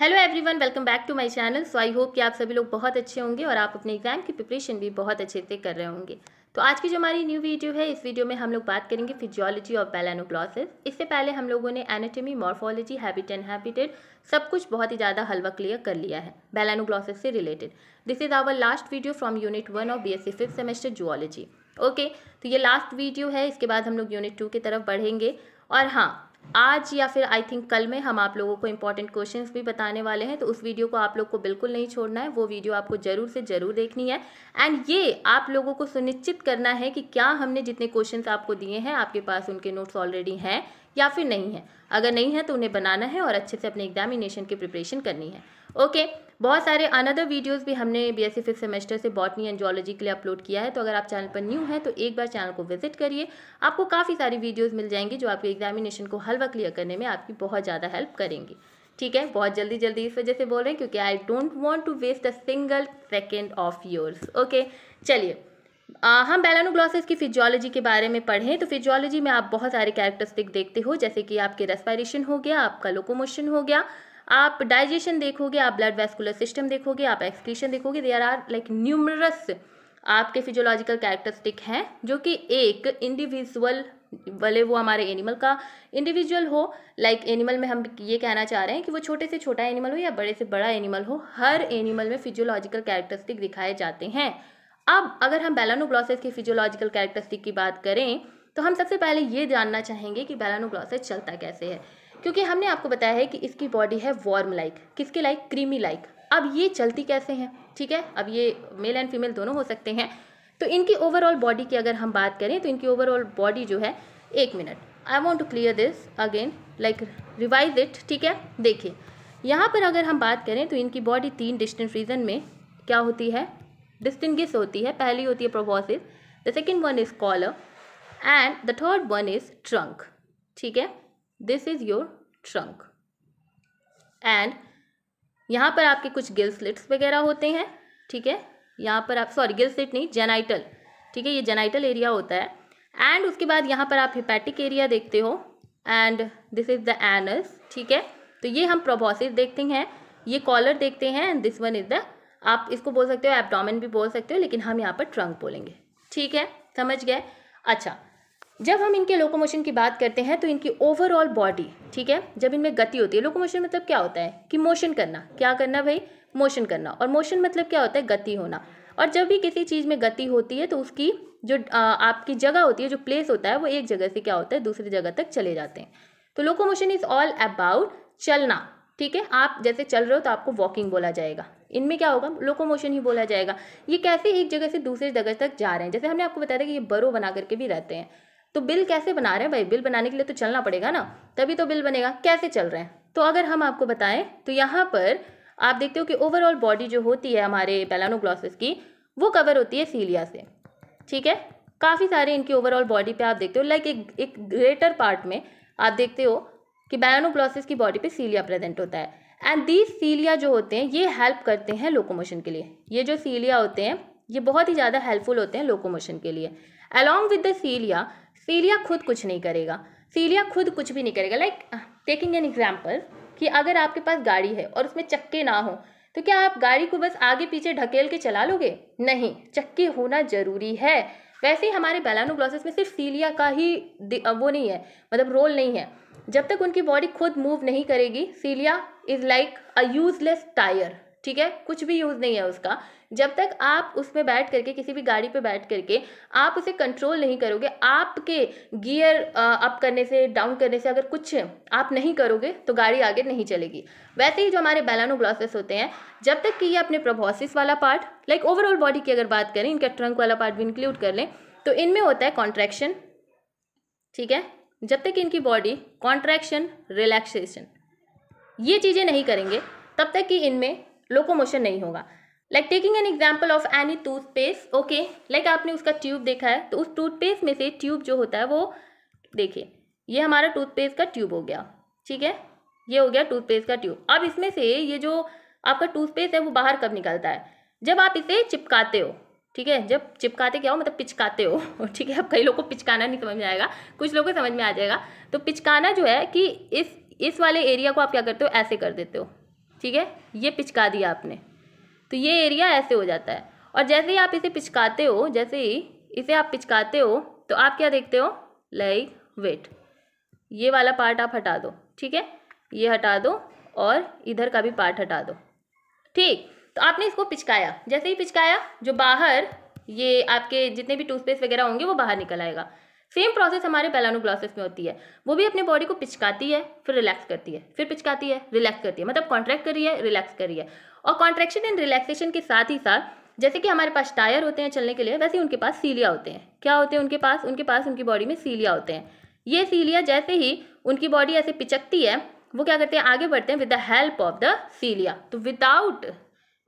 hello everyone welcome back to my channel so I hope कि आप सभी लोग बहुत अच्छे होंगे और आप अपने एग्जाम की प्रिपरेशन भी बहुत अच्छे से कर रहे होंगे तो आज की जो हमारी न्यू वीडियो है इस वीडियो में हम लोग बात करेंगे फिजियोलॉजी ऑफ बैलानोग्लॉसिस इससे पहले हम लोगों ने anatomy morphology habit and habited सब कुछ बहुत ही ज़्यादा हलवा क्लियर कर लिया है बैलानोग्लॉसिस से related this is our last video from unit one of B S fifth semester zoology okay तो ये लास्ट वीडियो है इसके बाद हम लोग यूनिट टू की तरफ बढ़ेंगे और हाँ आज या फिर आई थिंक कल में हम आप लोगों को इंपॉर्टेंट क्वेश्चन भी बताने वाले हैं तो उस वीडियो को आप लोग को बिल्कुल नहीं छोड़ना है वो वीडियो आपको ज़रूर से ज़रूर देखनी है एंड ये आप लोगों को सुनिश्चित करना है कि क्या हमने जितने क्वेश्चन आपको दिए हैं आपके पास उनके नोट्स ऑलरेडी हैं या फिर नहीं है अगर नहीं है तो उन्हें बनाना है और अच्छे से अपने एग्जामिनेशन की प्रिपरेशन करनी है ओके बहुत सारे अनदर वीडियोज़ भी हमने B S C fifth semester से बॉटनी एंड जोलॉजी के लिए अपलोड किया है तो अगर आप चैनल पर न्यू हैं तो एक बार चैनल को विजिट करिए आपको काफ़ी सारी वीडियोज़ मिल जाएंगी जो आपके एग्जामिनेशन को हलवा क्लियर करने में आपकी बहुत ज़्यादा हेल्प करेंगी ठीक है बहुत जल्दी जल्दी इस वजह से बोल रहे हैं क्योंकि I don't want to waste a single second of yours okay चलिए आ, हम बैलानोग्लॉसिस की फिजियोलॉजी के बारे में पढ़ें तो फिजियोलॉजी में आप बहुत सारे कैरेक्टरिस्टिक देखते हो जैसे कि आपके रेस्पायरेशन हो गया आपका लोकोमोशन हो गया आप डाइजेशन देखोगे आप ब्लड वेस्कुलर सिस्टम देखोगे आप एक्सक्रीशन देखोगे देर आर लाइक न्यूमरस आपके फिजियोलॉजिकल कैरेक्टरिस्टिक हैं जो कि एक इंडिविजुअल भले वो हमारे एनिमल का इंडिविजुअल हो लाइक like एनिमल में हम ये कहना चाह रहे हैं कि वो छोटे से छोटा एनिमल हो या बड़े से बड़ा एनिमल हो हर एनिमल में फिजियोलॉजिकल कैरेक्टरिस्टिक दिखाए जाते हैं अब अगर हम बैलानोग्लॉसेस की फिजियोलॉजिकल कैरेक्टरिस्टिक की बात करें तो हम सबसे पहले ये जानना चाहेंगे कि बैलानोग्लॉसेस चलता कैसे है क्योंकि हमने आपको बताया है कि इसकी बॉडी है वार्म लाइक किसके लाइक क्रीमी लाइक अब ये चलती कैसे हैं ठीक है अब ये मेल एंड फीमेल दोनों हो सकते हैं तो इनकी ओवरऑल बॉडी की अगर हम बात करें तो इनकी ओवरऑल बॉडी जो है एक minute I want to clear this again like revise it ठीक है देखिए यहाँ पर अगर हम बात करें तो इनकी बॉडी तीन डिस्टेंट रीजन में क्या होती है डिस्टिंगिश होती है पहली होती है proboscis the second one is collar and the third one is trunk ठीक है this is your trunk and यहाँ पर आपके कुछ गिल स्लिट्स वगैरह होते हैं ठीक है यहाँ पर आप सॉरी गिल स्लिट नहीं जेनाइटल ठीक है ये जेनाइटल एरिया होता है एंड उसके बाद यहाँ पर आप हिपैटिक एरिया देखते हो and this is the anus ठीक है तो ये हम प्रोबोसिस देखते हैं ये कॉलर देखते हैं and this one is the आप इसको बोल सकते हो एबडोमेन भी बोल सकते हो लेकिन हम यहाँ पर ट्रंक बोलेंगे ठीक है समझ गए अच्छा जब हम इनके लोकोमोशन की बात करते हैं तो इनकी ओवरऑल बॉडी ठीक है जब इनमें गति होती है लोकोमोशन मतलब क्या होता है कि मोशन करना क्या करना भाई मोशन करना और मोशन मतलब क्या होता है गति होना और जब भी किसी चीज़ में गति होती है तो उसकी जो आ, आपकी जगह होती है जो प्लेस होता है वो एक जगह से क्या होता है दूसरी जगह तक चले जाते हैं तो लोकोमोशन इज़ ऑल अबाउट चलना ठीक है आप जैसे चल रहे हो तो आपको वॉकिंग बोला जाएगा इनमें क्या होगा लोकोमोशन ही बोला जाएगा ये कैसे एक जगह से दूसरी जगह तक जा रहे हैं जैसे हमने आपको बताया था कि ये बरो बना करके भी रहते हैं तो बिल कैसे बना रहे हैं भाई बिल बनाने के लिए तो चलना पड़ेगा ना तभी तो बिल बनेगा कैसे चल रहे हैं तो अगर हम आपको बताएं तो यहाँ पर आप देखते हो कि ओवरऑल बॉडी जो होती है हमारे पेलानोग्लॉसिस की वो कवर होती है सीलिया से ठीक है काफ़ी सारे इनकी ओवरऑल बॉडी पे आप देखते हो लाइक एक एक ग्रेटर पार्ट में आप देखते हो कि बैनोग्लॉसिस की बॉडी पे सीलिया प्रेजेंट होता है एंड दीज सीलिया जो होते हैं ये हेल्प करते हैं लोकोमोशन के लिए ये जो सीलिया होते हैं ये बहुत ही ज़्यादा हेल्पफुल होते हैं लोकोमोशन के लिए अलॉन्ग विद द सीलिया फीलिया खुद कुछ नहीं करेगा फीलिया खुद कुछ भी नहीं करेगा लाइक टेकिंग एन एग्जाम्पल कि अगर आपके पास गाड़ी है और उसमें चक्के ना हो तो क्या आप गाड़ी को बस आगे पीछे ढकेल के चला लोगे नहीं चक्के होना जरूरी है वैसे ही हमारे बैलानोग्लॉसिस में सिर्फ सीलिया का ही uh, वो नहीं है मतलब रोल नहीं है जब तक उनकी बॉडी खुद मूव नहीं करेगी cilia is like a useless tyre ठीक है कुछ भी यूज़ नहीं है उसका जब तक आप उसमें बैठ करके किसी भी गाड़ी पे बैठ करके आप उसे कंट्रोल नहीं करोगे आपके गियर अप करने से डाउन करने से अगर कुछ आप नहीं करोगे तो गाड़ी आगे नहीं चलेगी वैसे ही जो हमारे बैलानो ग्लासेस होते हैं जब तक कि ये अपने प्रोबोसिस वाला पार्ट लाइक ओवरऑल बॉडी की अगर बात करें इनका ट्रंक वाला पार्ट भी इंक्लूड कर लें तो इनमें होता है कॉन्ट्रैक्शन ठीक है जब तक इनकी बॉडी कॉन्ट्रैक्शन रिलैक्सेशन ये चीज़ें नहीं करेंगे तब तक कि इनमें लोकोमोशन नहीं होगा like taking an example of any toothpaste okay like आपने उसका ट्यूब देखा है तो उस टूथपेस्ट में से ट्यूब जो होता है वो देखिए ये हमारा टूथपेस्ट का ट्यूब हो गया ठीक है ये हो गया टूथपेस्ट का ट्यूब अब इसमें से ये जो आपका टूथपेस्ट है वो बाहर कब निकलता है जब आप इसे चिपकाते हो ठीक है जब चिपकाते क्या हो मतलब पिचकाते हो ठीक है अब कई लोग को पिचकाना नहीं समझ में आएगा कुछ लोगों को समझ में आ जाएगा तो पिचकाना जो है कि इस इस वाले एरिया को आप क्या करते हो ऐसे कर देते हो ठीक है ये पिचका दिया आपने तो ये एरिया ऐसे हो जाता है और जैसे ही आप इसे पिचकाते हो जैसे ही इसे आप पिचकाते हो तो आप क्या देखते हो लाइक वेट ये वाला पार्ट आप हटा दो ठीक है ये हटा दो और इधर का भी पार्ट हटा दो ठीक तो आपने इसको पिचकाया जैसे ही पिचकाया जो बाहर ये आपके जितने भी टूथपेस्ट वगैरह होंगे वो बाहर निकल आएगा सेम प्रोसेस हमारे पेलानोग्लॉसिस में होती है वो भी अपने बॉडी को पिचकाती है फिर रिलैक्स करती है फिर पिचकाती है रिलैक्स करती है मतलब कॉन्ट्रैक्ट करिए रिलैक्स करिए और कॉन्ट्रेक्शन एंड रिलैक्सेशन के साथ ही साथ जैसे कि हमारे पास टायर होते हैं चलने के लिए वैसे उनके पास सीलिया होते हैं क्या होते हैं उनके पास उनके पास उनकी बॉडी में सीलिया होते हैं ये सीलिया जैसे ही उनकी बॉडी ऐसे पिचकती है वो क्या करते हैं आगे बढ़ते हैं with the help of the cilia तो विदाउट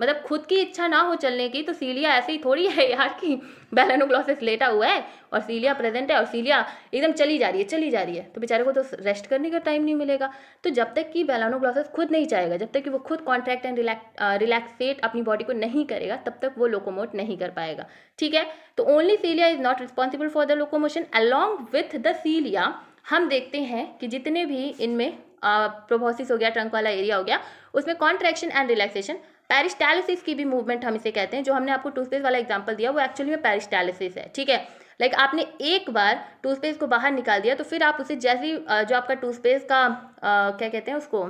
मतलब खुद की इच्छा ना हो चलने की तो सीलिया ऐसे ही थोड़ी है यार कि ग्लॉसेस लेटा हुआ है और सीलिया प्रेजेंट है और सीलिया एकदम चली जा रही है चली जा रही है तो बेचारे को तो रेस्ट करने का टाइम नहीं मिलेगा तो जब तक कि ग्लॉसेस खुद नहीं चाहेगा जब तक कि वो खुद कॉन्ट्रैक्ट एंड रिलैक्सेट अपनी बॉडी को नहीं करेगा तब तक वो लोकोमोट नहीं कर पाएगा ठीक है तो only cilia is not responsible for the locomotion along with the cilia हम देखते हैं कि जितने भी इनमें प्रोभोसिस हो गया ट्रंक वाला एरिया हो गया उसमें कॉन्ट्रैक्शन एंड रिलैक्सेशन पेरिस्टैलिसिस की भी मूवमेंट हम इसे कहते हैं जो हमने आपको टूथपेस्ट वाला एग्जाम्पल दिया वो एक्चुअली में पेरिस्टैलिसिस है ठीक है लाइक आपने एक बार टूथपेस्ट को बाहर निकाल दिया तो फिर आप उसे जैसे जो आपका टूथपेस्ट का क्या कहते हैं उसको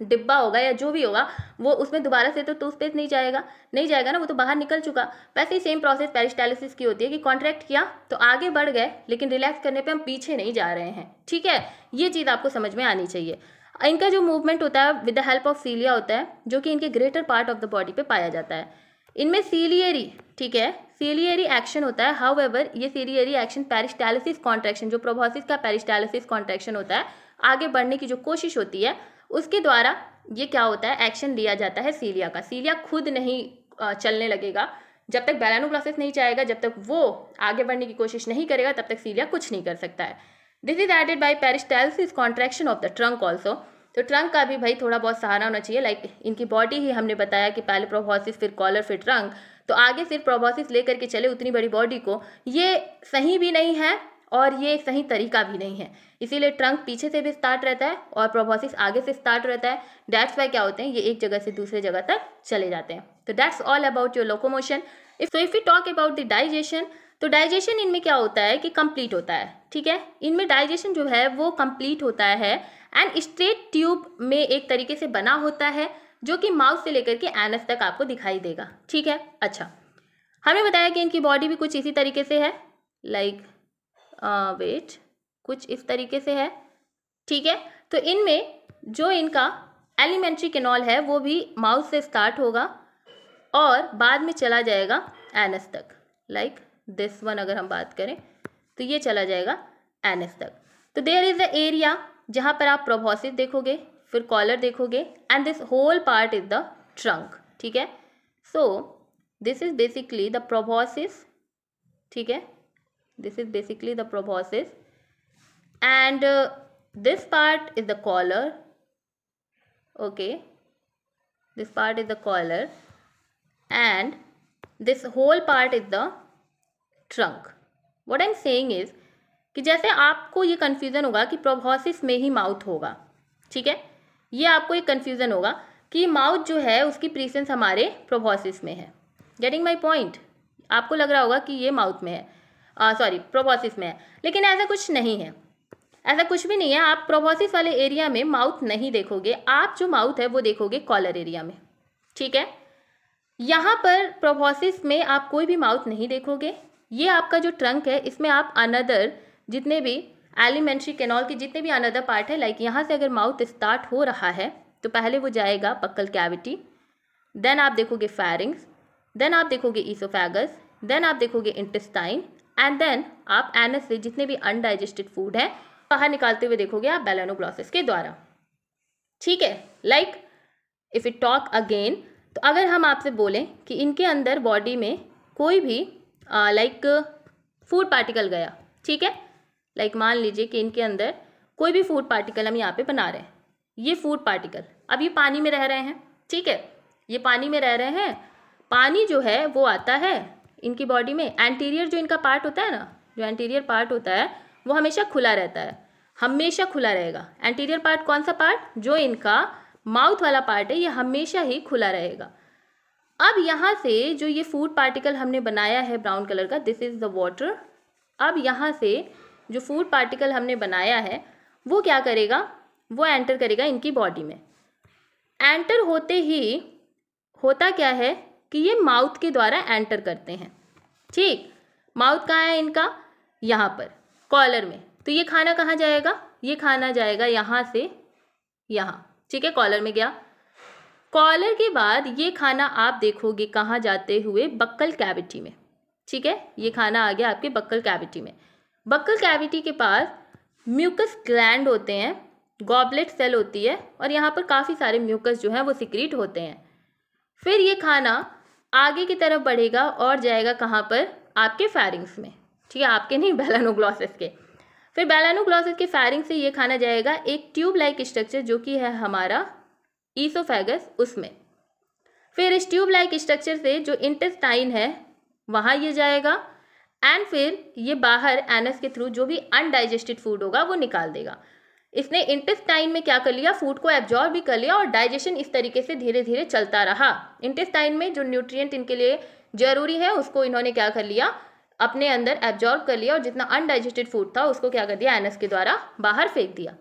डिब्बा होगा या जो भी होगा वो उसमें दोबारा से तो टूथपेस्ट नहीं जाएगा नहीं जाएगा ना वो तो बाहर निकल चुका वैसे ही सेम प्रोसेस पेरिस्टालिसिस की होती है कि कॉन्ट्रैक्ट किया तो आगे बढ़ गए लेकिन रिलैक्स करने पे हम पीछे नहीं जा रहे हैं ठीक है ये चीज़ आपको समझ में आनी चाहिए इनका जो मूवमेंट होता है with the help of cilia होता है जो कि इनके greater part of the body पे पाया जाता है इनमें सीलियरी ठीक है सीलियरी एक्शन होता है हाउ एवर ये सीलियरी एक्शन पेरिस्टालिसिस कॉन्ट्रैक्शन जो प्रोभोसिस का पेरिस्टालिसिस कॉन्ट्रैक्शन होता है आगे बढ़ने की जो कोशिश होती है उसके द्वारा ये क्या होता है एक्शन लिया जाता है सीलिया का सीलिया खुद नहीं चलने लगेगा जब तक बैलानोग्लासिस नहीं चाहेगा जब तक वो आगे बढ़ने की कोशिश नहीं करेगा तब तक सीलिया कुछ नहीं कर सकता है this is aided by peristalsis is contraction of the trunk also तो ट्रंक का भी भाई थोड़ा बहुत सहारा होना चाहिए लाइक इनकी बॉडी ही हमने बताया कि पहले प्रोबॉसिस फिर कॉलर फिर ट्रंक तो आगे सिर्फ प्रोबॉसिस लेकर के चले उतनी बड़ी बॉडी को ये सही भी नहीं है और ये एक सही तरीका भी नहीं है इसीलिए ट्रंक पीछे से भी स्टार्ट रहता है और प्रोबोसिस आगे से स्टार्ट रहता है डैट्स वाई क्या होते हैं ये एक जगह से दूसरे जगह तक चले जाते हैं तो that's all about your locomotion if so if you talk about the digestion तो डाइजेशन इनमें क्या होता है कि कंप्लीट होता है ठीक है इनमें डाइजेशन जो है वो कंप्लीट होता है एंड स्ट्रेट ट्यूब में एक तरीके से बना होता है जो कि माउथ से लेकर के एनस तक आपको दिखाई देगा ठीक है अच्छा हमें बताया कि इनकी बॉडी भी कुछ इसी तरीके से है लाइक वेट uh, कुछ इस तरीके से है ठीक है तो इनमें जो इनका एलिमेंट्री केनॉल है वो भी माउथ से स्टार्ट होगा और बाद में चला जाएगा एनस तक लाइक like, दिस वन अगर हम बात करें तो ये चला जाएगा एन एस तक तो देयर इज़ द एरिया जहाँ पर आप प्रोभोसिस देखोगे फिर कॉलर देखोगे and this whole part is the trunk ठीक है so this is basically the proboscis ठीक है this is basically the proboscis and this part is the collar okay this part is the collar and this whole part is the trunk what I am saying is कि जैसे आपको ये confusion होगा कि प्रोभोसिस में ही mouth होगा ठीक है ये आपको एक कन्फ्यूज़न होगा कि माउथ जो है उसकी प्रीसेंस हमारे प्रोभोसिस में है गेटिंग माई पॉइंट आपको लग रहा होगा कि ये माउथ में है सॉरी प्रोभोसिस में है लेकिन ऐसा कुछ नहीं है ऐसा कुछ भी नहीं है आप प्रोभोसिस वाले एरिया में माउथ नहीं देखोगे आप जो माउथ है वो देखोगे कॉलर एरिया में ठीक है यहाँ पर प्रोभोसिस में आप कोई भी माउथ नहीं देखोगे ये आपका जो ट्रंक है इसमें आप अनदर जितने भी एलिमेंट्री कैनॉल के जितने भी अनदर पार्ट है लाइक यहाँ से अगर माउथ स्टार्ट हो रहा है तो पहले वो जाएगा पक्कल कैविटी देन आप देखोगे फैरिंग्स देन आप देखोगे ईसोफैगस देन आप देखोगे इंटेस्टाइन एंड देन आप एनस से जितने भी अनडाइजेस्टेड फूड हैं बाहर निकालते हुए देखोगे आप बेलानोग्लॉसिस के द्वारा ठीक है like if you talk again तो अगर हम आपसे बोलें कि इनके अंदर बॉडी में कोई भी लाइक फूड पार्टिकल गया ठीक है लाइक मान लीजिए कि इनके अंदर कोई भी फूड पार्टिकल हम यहाँ पे बना रहे हैं ये फूड पार्टिकल अब ये पानी में रह रहे हैं ठीक है ये पानी में रह रहे हैं पानी जो है वो आता है इनकी बॉडी में एंटीरियर जो इनका पार्ट होता है ना जो एंटीरियर पार्ट होता है वो हमेशा खुला रहता है हमेशा खुला रहेगा एंटीरियर पार्ट कौन सा पार्ट जो इनका माउथ वाला पार्ट है ये हमेशा ही खुला रहेगा अब यहाँ से जो ये फूड पार्टिकल हमने बनाया है ब्राउन कलर का दिस इज़ द वाटर अब यहाँ से जो फूड पार्टिकल हमने बनाया है वो क्या करेगा वो एंटर करेगा इनकी बॉडी में एंटर होते ही होता क्या है कि ये माउथ के द्वारा एंटर करते हैं ठीक माउथ कहाँ है इनका यहाँ पर कॉलर में तो ये खाना कहाँ जाएगा ये खाना जाएगा यहाँ से यहाँ ठीक है कॉलर में गया कॉलर के बाद ये खाना आप देखोगे कहाँ जाते हुए बक्कल कैविटी में ठीक है ये खाना आ गया आपके बक्कल कैविटी में बक्कल कैविटी के पास म्यूकस ग्लैंड होते हैं गॉबलेट सेल होती है और यहाँ पर काफ़ी सारे म्यूकस जो हैं वो सिक्रीट होते हैं फिर ये खाना आगे की तरफ बढ़ेगा और जाएगा कहाँ पर आपके फैरिंग्स में ठीक है आपके नहीं बैलानोग्लॉसिस के फिर बैलानोग्लॉसिस के फैरिंग से ये खाना जाएगा एक ट्यूब लाइक स्ट्रक्चर जो कि है हमारा ईसोफेगस उसमें फिर इस ट्यूब लाइक स्ट्रक्चर से जो इंटेस्टाइन है वहाँ ये जाएगा एंड फिर ये बाहर एनस के थ्रू जो भी अनडाइजेस्टेड फूड होगा वो निकाल देगा इसने इंटेस्टाइन में क्या कर लिया फूड को एब्जॉर्ब भी कर लिया और डाइजेशन इस तरीके से धीरे धीरे चलता रहा इंटेस्टाइन में जो न्यूट्रिएंट इनके लिए जरूरी है उसको इन्होंने क्या कर लिया अपने अंदर एब्जॉर्ब कर लिया और जितना अनडाइजेस्टेड फूड था उसको क्या कर दिया एनस के द्वारा बाहर फेंक दिया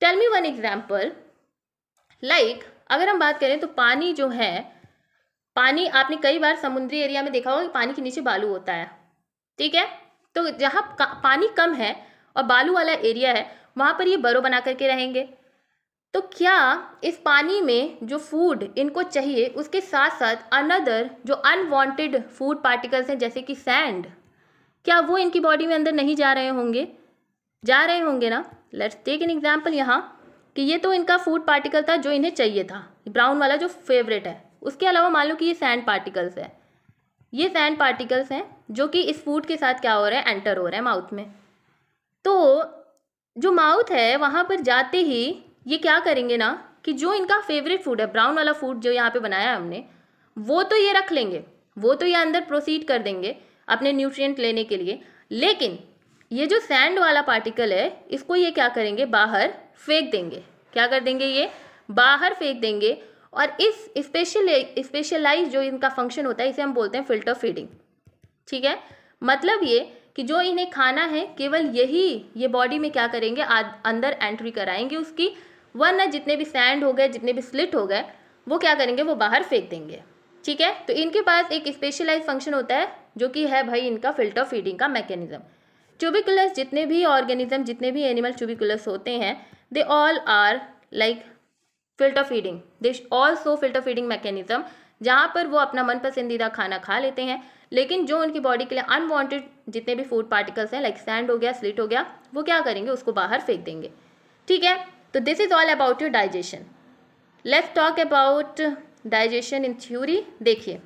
tell me one example like like, अगर हम बात करें तो पानी जो है पानी आपने कई बार समुद्री एरिया में देखा होगा कि पानी के नीचे बालू होता है ठीक है तो जहाँ पानी कम है और बालू वाला एरिया है वहाँ पर ये बरो बना करके रहेंगे तो क्या इस पानी में जो फूड इनको चाहिए उसके साथ साथ अनदर जो अनवांटेड फूड पार्टिकल्स हैं जैसे कि सैंड क्या वो इनकी बॉडी में अंदर नहीं जा रहे होंगे जा रहे होंगे ना लेट्स टेक एन एग्जाम्पल यहाँ कि ये तो इनका फूड पार्टिकल था जो इन्हें चाहिए था ब्राउन वाला जो फेवरेट है उसके अलावा मान लो कि ये सैंड पार्टिकल्स है ये सैंड पार्टिकल्स हैं जो कि इस फूड के साथ क्या हो रहा है एंटर हो रहा है माउथ में तो जो माउथ है वहाँ पर जाते ही ये क्या करेंगे ना कि जो इनका फेवरेट फूड है ब्राउन वाला फूड जो यहाँ पे बनाया है हमने वो तो ये रख लेंगे वो तो ये अंदर प्रोसीड कर देंगे अपने न्यूट्रिएंट लेने के लिए लेकिन ये जो सैंड वाला पार्टिकल है इसको ये क्या करेंगे बाहर फेंक देंगे क्या कर देंगे ये बाहर फेंक देंगे और इस स्पेशल स्पेशलाइज जो इनका फंक्शन होता है इसे हम बोलते हैं फिल्टर फीडिंग ठीक है मतलब ये कि जो इन्हें खाना है केवल यही ये बॉडी में क्या करेंगे अंदर एंट्री कराएंगे उसकी वरना जितने भी सैंड हो गए जितने भी स्लिट हो गए वो क्या करेंगे वो बाहर फेंक देंगे ठीक है तो इनके पास एक स्पेशलाइज फंक्शन होता है जो कि है भाई इनका फिल्टर फीडिंग का मैकेनिज्म ट्यूबिकुलस जितने भी ऑर्गेनिज्म जितने भी एनिमल ट्यूबिकुलस होते हैं they all are like filter feeding they also filter feeding mechanism जहाँ पर वो अपना मन पसंदीदा खाना खा लेते हैं लेकिन जो उनकी बॉडी के लिए अनवांटेड जितने भी फूड पार्टिकल्स हैं लाइक सैंड हो गया स्लिट हो गया वो क्या करेंगे उसको बाहर फेंक देंगे ठीक है तो this is all about your digestion let's talk about digestion in theory देखिए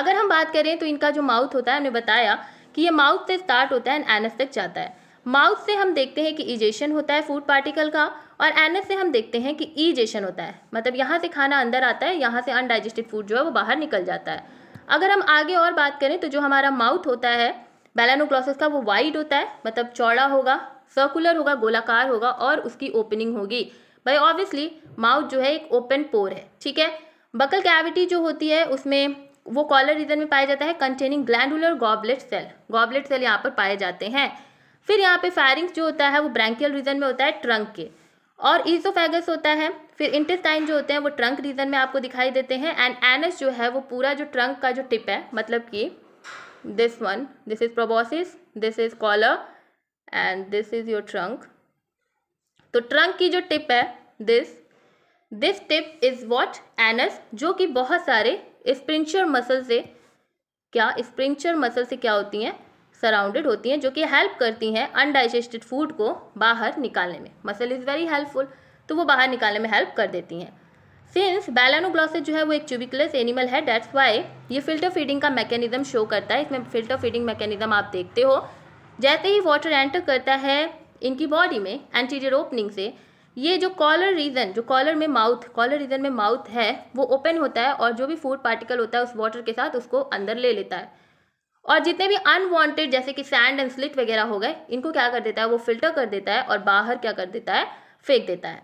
अगर हम बात करें तो इनका जो माउथ होता है हमने बताया कि ये माउथ से स्टार्ट होता है एंड एनस तक जाता है माउथ से हम देखते हैं कि इजेशन होता है फूड पार्टिकल का और एनस से हम देखते हैं कि ईजेशन होता है मतलब यहाँ से खाना अंदर आता है यहाँ से अनडाइजेस्टेड फूड जो है वो बाहर निकल जाता है अगर हम आगे और बात करें तो जो हमारा माउथ होता है बैलानोक्लॉसिस का वो वाइड होता है मतलब चौड़ा होगा सर्कुलर होगा गोलाकार होगा और उसकी ओपनिंग होगी भाई ऑब्वियसली माउथ जो है एक ओपन पोर है ठीक है बकल कैविटी जो होती है उसमें वो कॉलर रीजन में पाया जाता है containing glandular goblet cell goblet cell यहाँ पर पाए जाते हैं फिर यहाँ पे फैरिंग्स जो होता है वो ब्रैंकियल रीजन में होता है ट्रंक के और ईसोफेगस होता है फिर इंटेस्टाइन जो होते हैं वो ट्रंक रीजन में आपको दिखाई देते हैं एंड एनस जो है वो पूरा जो ट्रंक का जो टिप है मतलब कि this one this is proboscis this is collar and this is your trunk तो ट्रंक की जो टिप है this this tip is what anus जो कि बहुत सारे स्प्रिंचर मसल से क्या स्प्रिंचर मसल से क्या होती हैं सराउंडेड होती हैं जो कि हेल्प करती हैं अनडाइजेस्टेड फूड को बाहर निकालने में मसल इज़ वेरी हेल्पफुल तो वो बाहर निकालने में हेल्प कर देती हैं सिंस बैलानोग्लॉसिस जो है वो एक चुबिकुलस एनिमल है डेट्स वाई ये फिल्टर फीडिंग का मैकेनिज्म शो करता है इसमें फिल्टर फीडिंग मैकेनिज्म आप देखते हो जैसे ही वाटर एंटर करता है इनकी बॉडी में एंटीरियर ओपनिंग से ये जो कॉलर रीजन जो कॉलर में माउथ कॉलर रीजन में माउथ है वो ओपन होता है और जो भी फूड पार्टिकल होता है उस वाटर के साथ उसको अंदर ले लेता है और जितने भी अनवांटेड जैसे कि सैंड एंड स्लिट वगैरह हो गए इनको क्या कर देता है वो फिल्टर कर देता है और बाहर क्या कर देता है फेंक देता है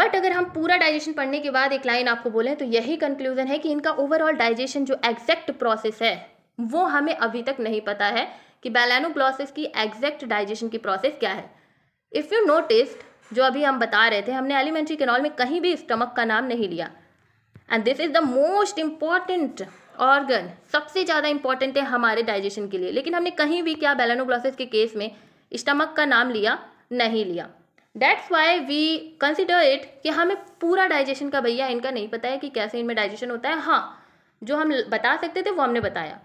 बट अगर हम पूरा डाइजेशन पढ़ने के बाद एक लाइन आपको बोलें तो यही कंक्लूजन है कि इनका ओवरऑल डाइजेशन जो एग्जैक्ट प्रोसेस है वो हमें अभी तक नहीं पता है कि बैलानोग्लॉसिस की एग्जैक्ट डाइजेशन की प्रोसेस क्या है इफ़ यू नोटिस्ड जो अभी हम बता रहे थे हमने एलिमेंट्री कैनॉल में कहीं भी स्टमक का नाम नहीं लिया and this is the most important organ सबसे ज़्यादा इंपॉर्टेंट है हमारे डाइजेशन के लिए लेकिन हमने कहीं भी क्या बेलानोग्लासिस के केस में स्टमक का नाम लिया नहीं लिया that's why we consider it कि हमें पूरा डाइजेशन का भैया इनका नहीं पता है कि कैसे इनमें डाइजेशन होता है हाँ जो हम बता सकते थे वो हमने बताया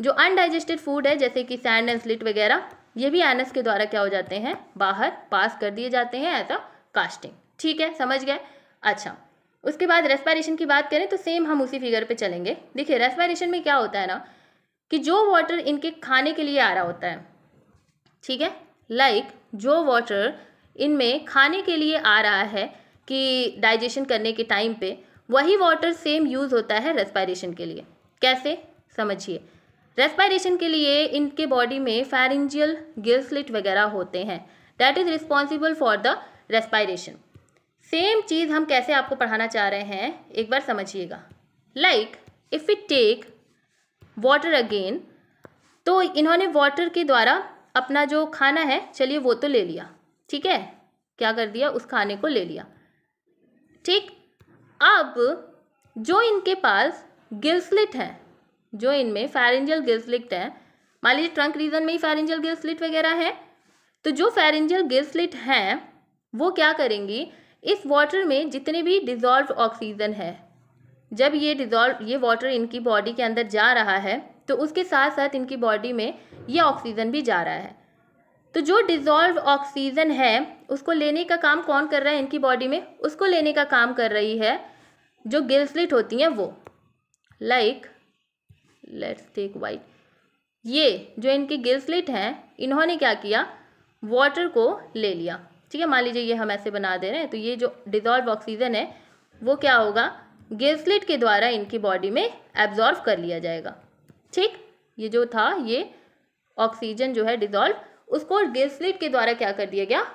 जो अनडाइजेस्टेड फूड है जैसे कि सैंड एंड स्लिट वगैरह ये भी एनएस के द्वारा क्या हो जाते हैं बाहर पास कर दिए जाते हैं एज अ कास्टिंग ठीक है समझ गए अच्छा उसके बाद रेस्पायरेशन की बात करें तो सेम हम उसी फिगर पे चलेंगे देखिए रेस्पायरेशन में क्या होता है ना कि जो वाटर इनके खाने के लिए आ रहा होता है ठीक है लाइक like, जो वाटर इनमें खाने के लिए आ रहा है कि डाइजेशन करने के टाइम पे वही वाटर सेम यूज़ होता है रेस्पायरेशन के लिए कैसे समझिए रेस्पायरेशन के लिए इनके बॉडी में फैरेंजियल गिल वगैरह होते हैं that is responsible for the respiration same चीज़ हम कैसे आपको पढ़ाना चाह रहे हैं एक बार समझिएगा like if you take water again तो इन्होंने वाटर के द्वारा अपना जो खाना है चलिए वो तो ले लिया ठीक है क्या कर दिया उस खाने को ले लिया ठीक अब जो इनके पास गिल्सलिट है जो इनमें फेरेंजियल स्लिट है मान लीजिए ट्रंक रीजन में ही फेरेंजियल स्लिट वगैरह है तो जो फेरेंजियल स्लिट हैं वो क्या करेंगी इस वाटर में जितने भी डिजॉल्व ऑक्सीजन है जब ये डिजॉल्व ये वाटर इनकी बॉडी के अंदर जा रहा है तो उसके साथ साथ इनकी बॉडी में ये ऑक्सीजन भी जा रहा है तो जो डिजॉल्व ऑक्सीजन है उसको लेने का काम कौन कर रहा है इनकी बॉडी में उसको लेने का काम कर रही है जो गिल्सलिट होती हैं वो like like, let's take wait ये जो इनके गिल्सलिट हैं इन्होंने क्या किया वाटर को ले लिया ठीक है मान लीजिए ये हम ऐसे बना दे रहे हैं तो ये जो डिजॉल्व ऑक्सीजन है वो क्या होगा गिल्सलिट के द्वारा इनकी बॉडी में एब्जॉर्व कर लिया जाएगा ठीक ये जो था ये ऑक्सीजन जो है डिजॉल्व उसको गिल्सलिट के द्वारा क्या कर दिया गया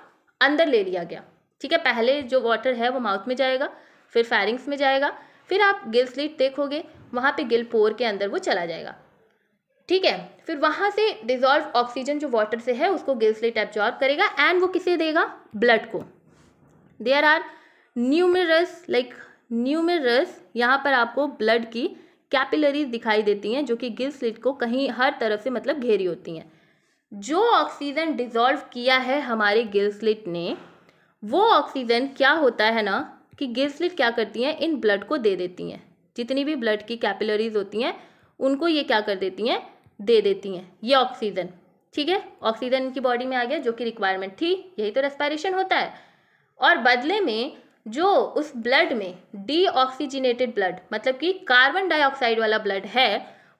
अंदर ले लिया गया ठीक है पहले जो वाटर है वो माउथ में जाएगा फिर फैरिंग्स में जाएगा फिर आप गिल्सलिट देखोगे वहाँ पे गिल पोर के अंदर वो चला जाएगा ठीक है फिर वहाँ से डिजॉल्व ऑक्सीजन जो वाटर से है उसको गिल स्लेट एब्जॉर्ब करेगा एंड वो किसे देगा ब्लड को there are numerous like numerous यहाँ पर आपको ब्लड की कैपिलरीज दिखाई देती हैं जो कि गिल स्लेट को कहीं हर तरफ से मतलब घेरी होती हैं जो ऑक्सीजन डिजॉल्व किया है हमारे गिल स्लेट ने वो ऑक्सीजन क्या होता है ना कि गिल स्लेट क्या करती हैं इन ब्लड को दे देती हैं जितनी भी ब्लड की कैपिलरीज होती हैं उनको ये क्या कर देती हैं दे देती हैं ये ऑक्सीजन ठीक है ऑक्सीजन इनकी बॉडी में आ गया जो कि रिक्वायरमेंट थी यही तो रेस्पायरेशन होता है और बदले में जो उस ब्लड में डीऑक्सीजिनेटेड ब्लड मतलब कि कार्बन डाइऑक्साइड वाला ब्लड है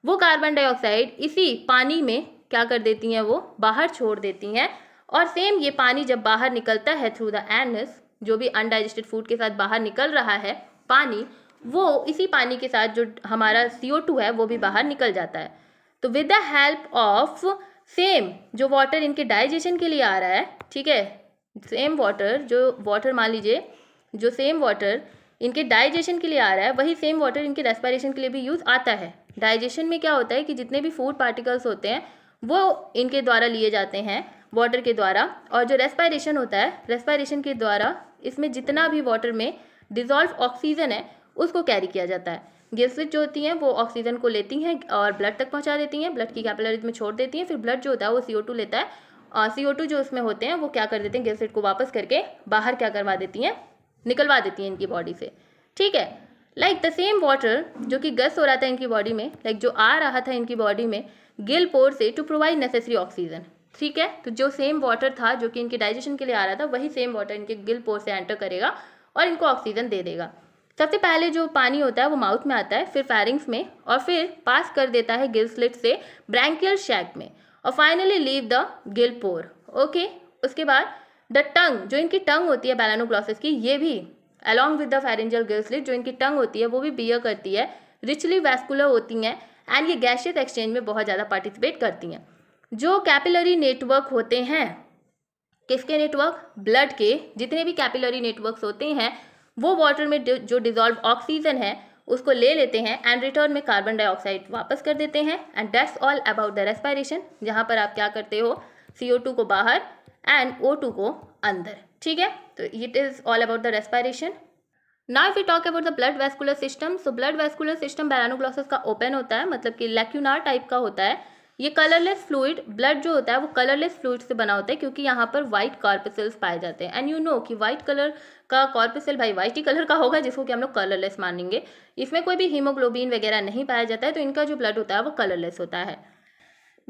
वो कार्बन डाइऑक्साइड इसी पानी में क्या कर देती हैं वो बाहर छोड़ देती हैं और सेम ये पानी जब बाहर निकलता है थ्रू द एनस जो भी अनडाइजेस्टेड फूड के साथ बाहर निकल रहा है पानी वो इसी पानी के साथ जो हमारा सी ओ टू है वो भी बाहर निकल जाता है तो with the help of same जो वाटर इनके डाइजेशन के लिए आ रहा है ठीक है सेम वाटर जो वाटर मान लीजिए जो सेम वाटर इनके डाइजेशन के लिए आ रहा है वही सेम वाटर इनके रेस्पायरेशन के लिए भी यूज़ आता है डाइजेशन में क्या होता है कि जितने भी फूड पार्टिकल्स होते हैं वो इनके द्वारा लिए जाते हैं वाटर के द्वारा और जो रेस्पायरेशन होता है रेस्पायरेशन के द्वारा इसमें जितना भी वाटर में डिजॉल्व ऑक्सीजन है उसको कैरी किया जाता है गिल्सलिट जो होती हैं वो ऑक्सीजन को लेती हैं और ब्लड तक पहुंचा देती हैं ब्लड की कैपिलरीज में छोड़ देती हैं फिर ब्लड जो होता है वो सी लेता है और सी जो उसमें होते हैं वो क्या कर देते हैं गिल्सलिट को वापस करके बाहर क्या करवा देती हैं निकलवा देती हैं इनकी बॉडी से ठीक है लाइक द सेम वाटर जो कि गस हो रहा था इनकी बॉडी में लाइक like जो आ रहा था इनकी बॉडी में गिल पोर से टू प्रोवाइड नेसेसरी ऑक्सीजन ठीक है तो जो सेम वाटर था जो कि इनके डाइजेशन के लिए आ रहा था वही सेम वाटर इनके गिल पोर से एंटर करेगा और इनको ऑक्सीजन दे देगा सबसे पहले जो पानी होता है वो माउथ में आता है फिर फैरिंग्स में और फिर पास कर देता है स्लिट से ब्रैंकियल शैक में और finally leave the gill pore okay उसके बाद द टंग जो इनकी टंग होती है बैलानोग्लॉसिस की ये भी along with the pharyngeal slit जो इनकी टंग होती है वो भी बियर करती है रिचली वैस्कुलर होती हैं एंड ये गैशियस एक्सचेंज में बहुत ज़्यादा पार्टिसिपेट करती हैं जो कैपिलरी नेटवर्क होते हैं किसके नेटवर्क ब्लड के जितने भी कैपिलरी नेटवर्क्स होते हैं वो वाटर में जो डिजॉल्व ऑक्सीजन है उसको ले लेते हैं एंड रिटर्न में कार्बन डाइऑक्साइड वापस कर देते हैं and that's all about the respiration जहाँ पर आप क्या करते हो सी को बाहर एंड ओ को अंदर ठीक है तो it is all about the respiration now if you talk about the blood vascular system so blood vascular system Balanoglossus का ओपन होता है मतलब कि लेक्यूनार टाइप का होता है ये कलरलेस फ्लूड ब्लड जो होता है वो कलरलेस फ्लूड से बना होता है क्योंकि यहाँ पर वाइट कार्पसेल्स पाए जाते हैं एंड यू नो कि वाइट कलर का कॉर्पिसल भाई ही कलर का होगा जिसको कि हम लोग कलरलेस मानेंगे इसमें कोई भी हीमोग्लोबिन वगैरह नहीं पाया जाता है तो इनका जो ब्लड होता है वो कलरलेस होता है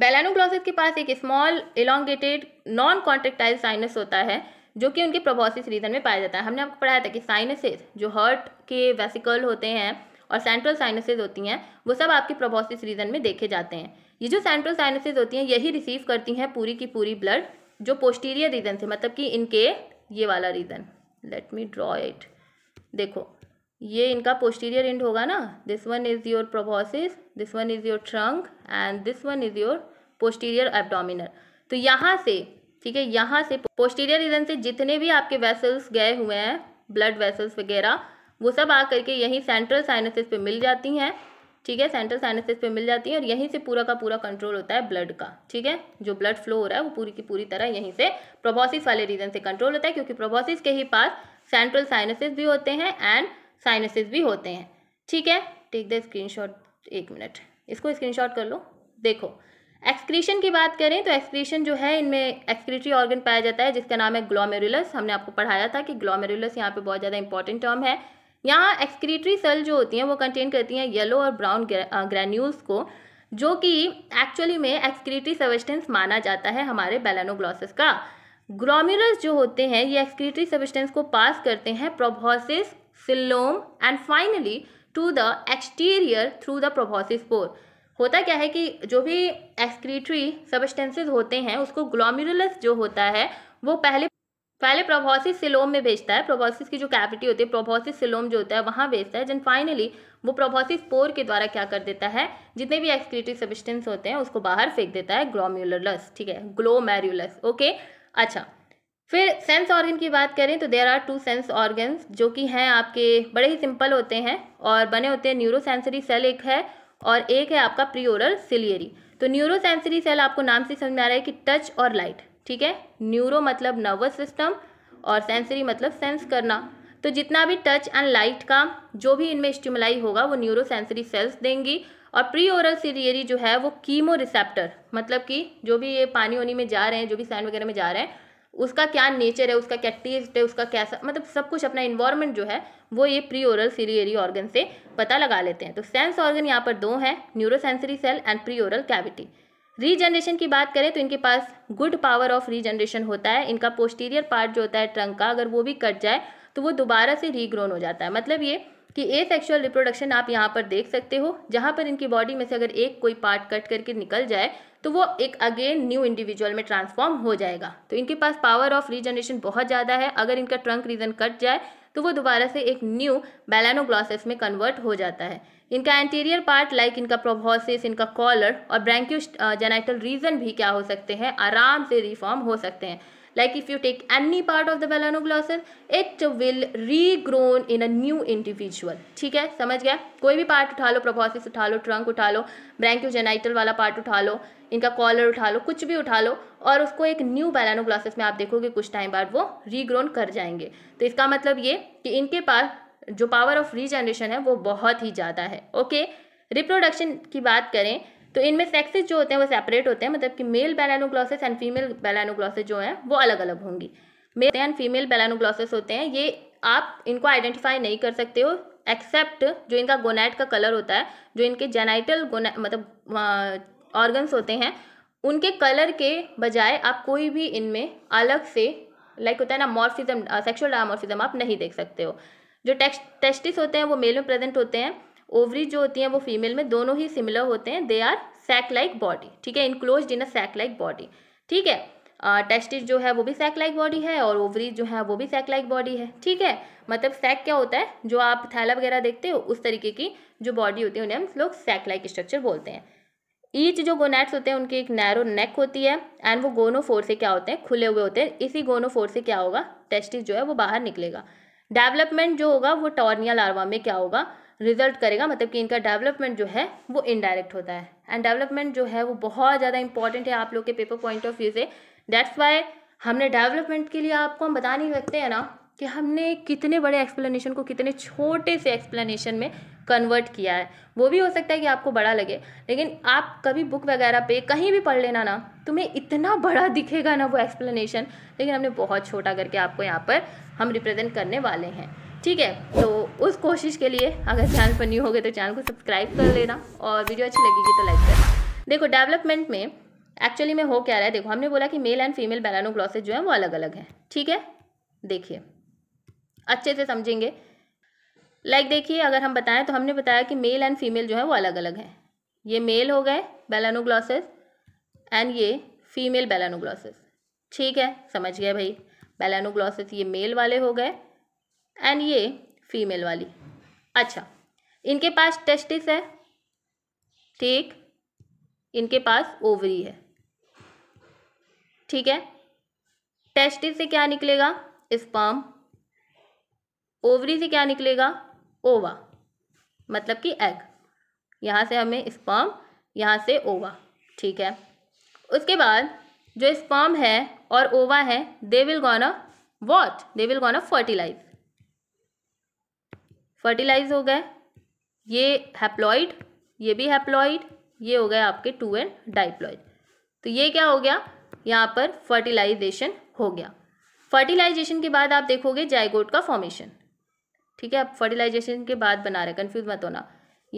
बेलानोग्लॉसिस के पास एक small elongated non contractile sinus होता है जो कि उनके प्रोबोसिस रीजन में पाया जाता है हमने आपको पढ़ाया था कि साइनसेस जो हर्ट के वेसिकल होते हैं और सेंट्रल साइनसेज होती हैं वो सब आपके प्रोबोसिस रीजन में देखे जाते हैं ये जो सेंट्रल साइनसेज होती हैं यही रिसीव करती हैं पूरी की पूरी ब्लड जो पोस्टीरियर रीजन से मतलब कि इनके ये वाला region let me draw it देखो ये इनका पोस्टीरियर इंड होगा ना this one is your proboscis this one is your trunk and this one is your posterior abdominal तो यहाँ से ठीक है यहाँ से पोस्टीरियर रीजन से जितने भी आपके वेसल्स गए हुए हैं ब्लड वेसल्स वगैरह वो सब आ करके यहीं सेंट्रल साइनसिस पे मिल जाती हैं ठीक है सेंट्रल साइनसिस पे मिल जाती है और यहीं से पूरा का पूरा कंट्रोल होता है ब्लड का ठीक है जो ब्लड फ्लो हो रहा है वो पूरी की पूरी तरह यहीं से प्रोबोसिस वाले रीजन से कंट्रोल होता है क्योंकि प्रोबोसिस के ही पास सेंट्रल साइनसिस भी होते हैं एंड साइनसिस भी होते हैं ठीक है टेक द स्क्रीन एक मिनट इसको स्क्रीनशॉट कर लो देखो एक्सक्रीशन की बात करें तो एक्सक्रीशन जो है इनमें एक्सक्रीटरी ऑर्गन पाया जाता है जिसका नाम है ग्लोमेरुलस हमने आपको पढ़ाया था कि ग्लोमेरुलस यहाँ पे बहुत ज़्यादा इंपॉर्टेंट टर्म है यहाँ एक्सक्रीटरी सेल जो होती हैं वो कंटेन करती हैं येलो और ब्राउन ग्रेन्यूल्स को जो कि एक्चुअली में एक्सक्रीटरी सबस्टेंस माना जाता है हमारे बेलानोग्लॉसिस का ग्रोम्यूलस जो होते हैं ये एक्सक्रीटरी सबस्टेंस को पास करते हैं proboscis coelom and finally to the exterior through the proboscis pore होता क्या है कि जो भी एक्सक्रीटरी सबस्टेंसेज होते हैं उसको ग्लोम्यूलस जो होता है वो पहले पहले प्रोबोसिस सिलोम में भेजता है प्रोबोसिस की जो कैविटी होती है प्रोबोसिस सिलोम जो होता है वहाँ भेजता है जन फाइनली वो प्रोबोसिस पोर के द्वारा क्या कर देता है जितने भी एक्सक्रीटिव सबिस्टेंस होते हैं उसको बाहर फेंक देता है ग्लोम्यूलरलस ठीक है ग्लोमेरुलस ओके अच्छा फिर सेंस ऑर्गन की बात करें तो there are two sense organ जो कि हैं आपके बड़े ही सिंपल होते हैं और बने होते हैं न्यूरोसेंसरी सेल एक है और एक है आपका प्रियोरल सिलियरी तो न्यूरोसेंसरी सेल आपको नाम से समझ में आ रहा है कि टच और लाइट ठीक है न्यूरो मतलब नर्वस सिस्टम और सेंसरी मतलब सेंस करना तो जितना भी टच एंड लाइट का जो भी इनमें स्टिमुलाई होगा वो न्यूरो सेंसरी सेल्स देंगी और प्री ओरल सीरियरी जो है वो कीमो रिसेप्टर मतलब कि जो भी ये पानी ओनी में जा रहे हैं जो भी सैंड वगैरह में जा रहे हैं उसका क्या नेचर है उसका क्या टेस्ट है उसका कैसा मतलब सब कुछ अपना इन्वायरमेंट जो है वो ये प्री ओरल सीरियरी ऑर्गन से पता लगा लेते हैं तो सेंस ऑर्गन यहाँ पर दो हैं neuro sensory cell and pre oral cavity regeneration की बात करें तो इनके पास गुड पावर ऑफ रीजनरेशन होता है इनका पोस्टीरियर पार्ट जो होता है ट्रंक का अगर वो भी कट जाए तो वो दोबारा से रीग्रोन हो जाता है मतलब ये कि ए सेक्शुअल रिप्रोडक्शन आप यहाँ पर देख सकते हो जहाँ पर इनकी बॉडी में से अगर एक कोई पार्ट कट करके निकल जाए तो वो एक अगेन न्यू इंडिविजुअल में ट्रांसफॉर्म हो जाएगा तो इनके पास पावर ऑफ रीजनरेशन बहुत ज़्यादा है अगर इनका ट्रंक रीजन कट जाए तो वो दोबारा से एक न्यू बैलानोग्लॉसिस में कन्वर्ट हो जाता है इनका एंटीरियर पार्ट लाइक इनका प्रोभोसिस इनका कॉलर और ब्रैंक्यू जेनाइटल रीजन भी क्या हो सकते हैं आराम से रिफॉर्म हो सकते हैं like if you take any part of the melanoglossin it will regrown in a new individual ठीक है समझ गया कोई भी पार्ट उठा लो प्रभोसिस उठा लो ट्रंक उठा लो जेनाइटल वाला पार्ट उठा लो इनका कॉलर उठा लो कुछ भी उठा लो और उसको एक न्यू बैलानोग्लासेस में आप देखोगे कुछ टाइम बाद वो रीग्रोन कर जाएंगे तो इसका मतलब ये कि इनके पास जो पावर ऑफ रीजनरेशन है वो बहुत ही ज़्यादा है ओके रिप्रोडक्शन की बात करें तो इनमें सेक्सेस जो होते हैं वो सेपरेट होते हैं मतलब कि male Balanoglossus and female Balanoglossus जो हैं वो अलग अलग होंगी मेल एंड फीमेल बेलानोग्लॉसिस होते हैं ये आप इनको आइडेंटिफाई नहीं कर सकते हो एक्सेप्ट जो इनका गोनाइट का कलर होता है जो इनके जेनाइटल मतलब ऑर्गन्स होते हैं उनके कलर के बजाय आप कोई भी इनमें अलग से लाइक होता है ना मॉर्फिज्म सेक्सुअल डायमॉर्फिज्म आप नहीं देख सकते हो जो टेस्ट टेस्टिस होते हैं वो मेल में प्रेजेंट होते हैं ओवरीज जो होती हैं वो फीमेल में दोनों ही सिमिलर होते हैं they are sac like body ठीक है enclose in a sac like body ठीक है टेस्टिस जो है वो भी सैक लाइक बॉडी है और ओवरीज जो है वो भी सैक लाइक बॉडी है ठीक है मतलब सैक क्या होता है जो आप थैला वगैरह देखते हो उस तरीके की जो बॉडी होती है उन्हें हम लोग सैक लाइक स्ट्रक्चर बोलते हैं ईच जो गोनेट्स होते हैं उनकी एक नैरो नेक होती है एंड वो गोनो फोर से क्या होते हैं खुले हुए होते हैं इसी गोनो फोर से क्या होगा टेस्टिस जो है वो बाहर निकलेगा डेवलपमेंट जो होगा वो टॉर्निया लार्वा में क्या होगा रिजल्ट करेगा मतलब कि इनका डेवलपमेंट जो है वो इनडायरेक्ट होता है एंड डेवलपमेंट जो है वो बहुत ज़्यादा इंपॉर्टेंट है आप लोग के पेपर पॉइंट ऑफ व्यू से दैट्स वाई हमने डेवलपमेंट के लिए आपको हम बता नहीं सकते हैं ना कि हमने कितने बड़े एक्सप्लेनेशन को कितने छोटे से एक्सप्लेनेशन में कन्वर्ट किया है वो भी हो सकता है कि आपको बड़ा लगे लेकिन आप कभी बुक वगैरह पे कहीं भी पढ़ लेना ना तुम्हें इतना बड़ा दिखेगा ना वो एक्सप्लेनेशन लेकिन हमने बहुत छोटा करके आपको यहाँ पर हम रिप्रेजेंट करने वाले हैं ठीक है तो उस कोशिश के लिए अगर चैनल पर न्यू हो गए तो चैनल को सब्सक्राइब कर लेना और वीडियो अच्छी लगेगी तो लाइक करना देखो डेवलपमेंट में एक्चुअली में हो क्या रहा है देखो हमने बोला कि मेल एंड फीमेल ग्लॉसेज जो है वो अलग अलग है ठीक है देखिए अच्छे से समझेंगे लाइक like देखिए अगर हम बताएं तो हमने बताया कि मेल एंड फीमेल जो है वो अलग अलग हैं ये मेल हो गए ग्लॉसेज एंड ये फीमेल ग्लॉसेज ठीक है समझ गए भाई ग्लॉसेज ये मेल वाले हो गए एंड ये फीमेल वाली अच्छा इनके पास टेस्टिस है ठीक इनके पास ओवरी है ठीक है टेस्टिस से क्या निकलेगा स्पर्म ओवरी से क्या निकलेगा ओवा मतलब कि एग यहाँ से हमें स्पर्म यहाँ से ओवा ठीक है उसके बाद जो स्पर्म है और ओवा है they will gonna what they will gonna fertilize fertilize हो गए ये हैप्लॉइड ये भी हैप्लॉइड ये हो गए आपके टू एंड डाइप्लॉइड तो ये क्या हो गया यहाँ पर फर्टिलाइजेशन हो गया फर्टिलाइजेशन के बाद आप देखोगे जायगोट का फॉर्मेशन ठीक है अब फर्टिलाइजेशन के बाद बना रहे कंफ्यूज मत होना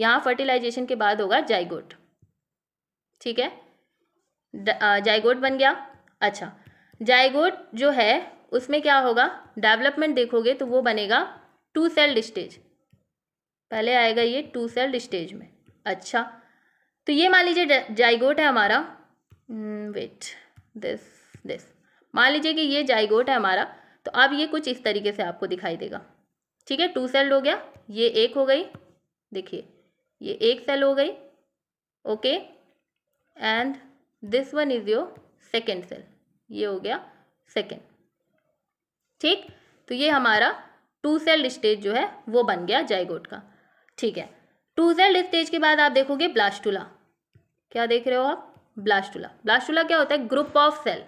यहाँ फर्टिलाइजेशन के बाद होगा जायगोट ठीक है जायगोट बन गया अच्छा जायगोट जो है उसमें क्या होगा डेवलपमेंट देखोगे तो वो बनेगा टू सेल्ड स्टेज पहले आएगा ये टू सेल्ड स्टेज में अच्छा तो ये मान लीजिए जाइगोट है हमारा वेट दिस दिस मान लीजिए कि ये जाइगोट है हमारा तो अब ये कुछ इस तरीके से आपको दिखाई देगा ठीक है टू सेल्ड हो गया ये एक हो गई देखिए ये एक सेल हो गई okay and this one is your second cell ये हो गया सेकेंड ठीक तो ये हमारा टू सेल्ड स्टेज जो है वो बन गया जाइगोट का ठीक है टू टूजेल स्टेज के बाद आप देखोगे ब्लास्टूला क्या देख रहे हो आप ब्लास्टूला ब्लास्टूला क्या होता है ग्रुप ऑफ सेल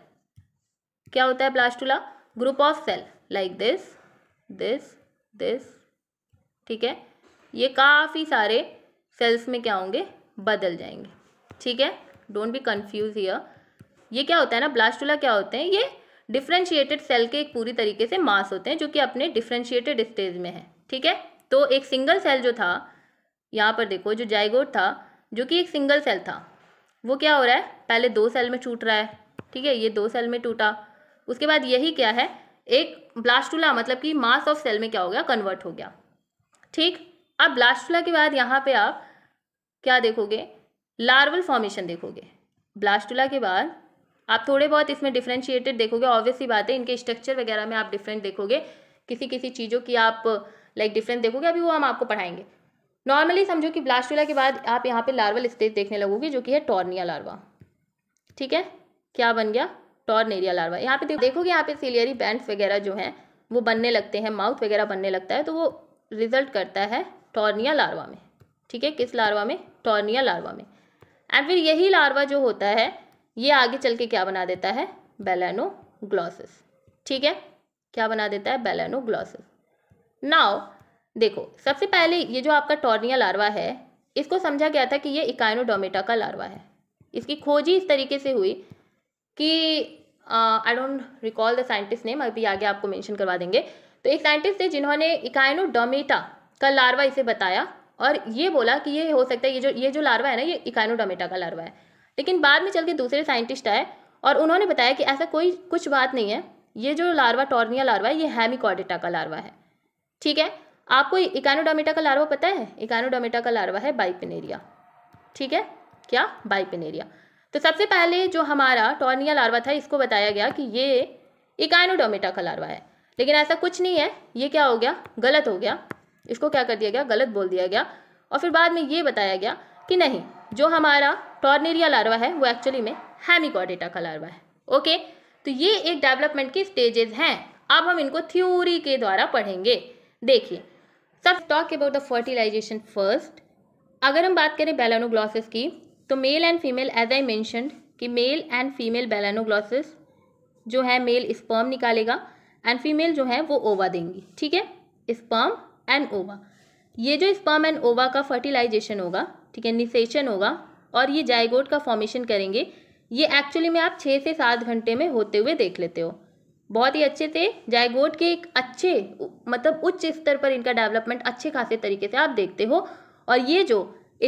क्या होता है blastula group of cell like this this this ठीक है ये काफ़ी सारे सेल्स में क्या होंगे बदल जाएंगे ठीक है डोंट बी कंफ्यूज हियर ये क्या होता है ना ब्लास्टूला क्या होते हैं ये डिफ्रेंशिएटेड सेल के एक पूरी तरीके से मास होते हैं जो कि अपने डिफ्रेंशिएटेड स्टेज में है ठीक है तो एक सिंगल सेल जो था यहाँ पर देखो जो जाइगोट था जो कि एक सिंगल सेल था वो क्या हो रहा है पहले दो सेल में टूट रहा है ठीक है ये दो सेल में टूटा उसके बाद यही क्या है एक ब्लास्टूला मतलब कि मास ऑफ सेल में क्या हो गया कन्वर्ट हो गया ठीक अब ब्लास्टूला के बाद यहाँ पे आप क्या देखोगे लार्वल फॉर्मेशन देखोगे ब्लास्टूला के बाद आप थोड़े बहुत इसमें डिफ्रेंशिएटेड देखोगे ऑब्वियसली बात है इनके स्ट्रक्चर वगैरह में आप डिफरेंट देखोगे किसी किसी चीज़ों की आप लाइक डिफरेंस देखोगे अभी वो हम आपको पढ़ाएंगे नॉर्मली समझो कि ब्लास्टूला के बाद आप यहाँ पे लार्वल स्टेज देखने लगोगे जो कि है टॉर्निया लार्वा ठीक है क्या बन गया टॉर्नेरिया लार्वा यहाँ पे देखोगे यहाँ पे सिलियरी बैंड्स वगैरह जो हैं वो बनने लगते हैं माउथ वगैरह बनने लगता है तो वो रिजल्ट करता है टॉर्निया लार्वा में ठीक है किस लार्वा में टॉर्निया लार्वा में एंड फिर यही लार्वा जो होता है ये आगे चल के क्या बना देता है बेलानो ग्लॉसिस ठीक है क्या बना देता है बेलानो ग्लॉसिस नाव देखो सबसे पहले ये जो आपका टॉर्निया लार्वा है इसको समझा गया था कि ये इकाइनोडोमेटा का लार्वा है इसकी खोज ही इस तरीके से हुई कि I don't recall the scientist name अभी आगे आपको मेंशन करवा देंगे तो एक साइंटिस्ट थे जिन्होंने इकाइनोडोमेटा का लार्वा इसे बताया और ये बोला कि ये हो सकता है ये जो ये जो लार्वा है ना ये इकाइनोडोमेटा का लार्वा है लेकिन बाद में चल के दूसरे साइंटिस्ट आए और उन्होंने बताया कि ऐसा कोई कुछ बात नहीं है ये जो लार्वा टॉर्निया लार्वा है ये हैमिकॉडेटा का लार्वा है ठीक है आपको इकानोडोमेटा का लार्वा पता है इकानोडोमेटा का लार्वा है बाइपेनेरिया ठीक है क्या बाइपेनेरिया तो सबसे पहले जो हमारा टॉर्निया लार्वा था इसको बताया गया कि ये इकानोडोमेटा का लार्वा है लेकिन ऐसा कुछ नहीं है ये क्या हो गया गलत हो गया इसको क्या कर दिया गया गलत बोल दिया गया और फिर बाद में ये बताया गया कि नहीं जो हमारा टॉर्नेरिया लार्वा है वो एक्चुअली में हैमिकॉडेटा का लार्वा है ओके तो ये एक डेवलपमेंट की स्टेजेस हैं अब हम इनको थ्योरी के द्वारा पढ़ेंगे देखिए सब talk about the fertilization first अगर हम बात करें बेलानोग्लॉसिस की तो male and female as I mention कि मेल एंड फीमेल बेलानोग्लॉसिस जो है मेल स्पर्म निकालेगा एंड फीमेल जो है वो ओवा देंगी ठीक है स्पर्म एंड ओवा ये जो स्पर्म एंड ओवा का फर्टिलाइजेशन होगा ठीक है निशेचन होगा और ये जायगोट का फॉर्मेशन करेंगे ये एक्चुअली में आप छः से सात घंटे में होते हुए देख लेते हो बहुत ही अच्छे से जायगोट के एक अच्छे मतलब उच्च स्तर पर इनका डेवलपमेंट अच्छे खासे तरीके से आप देखते हो और ये जो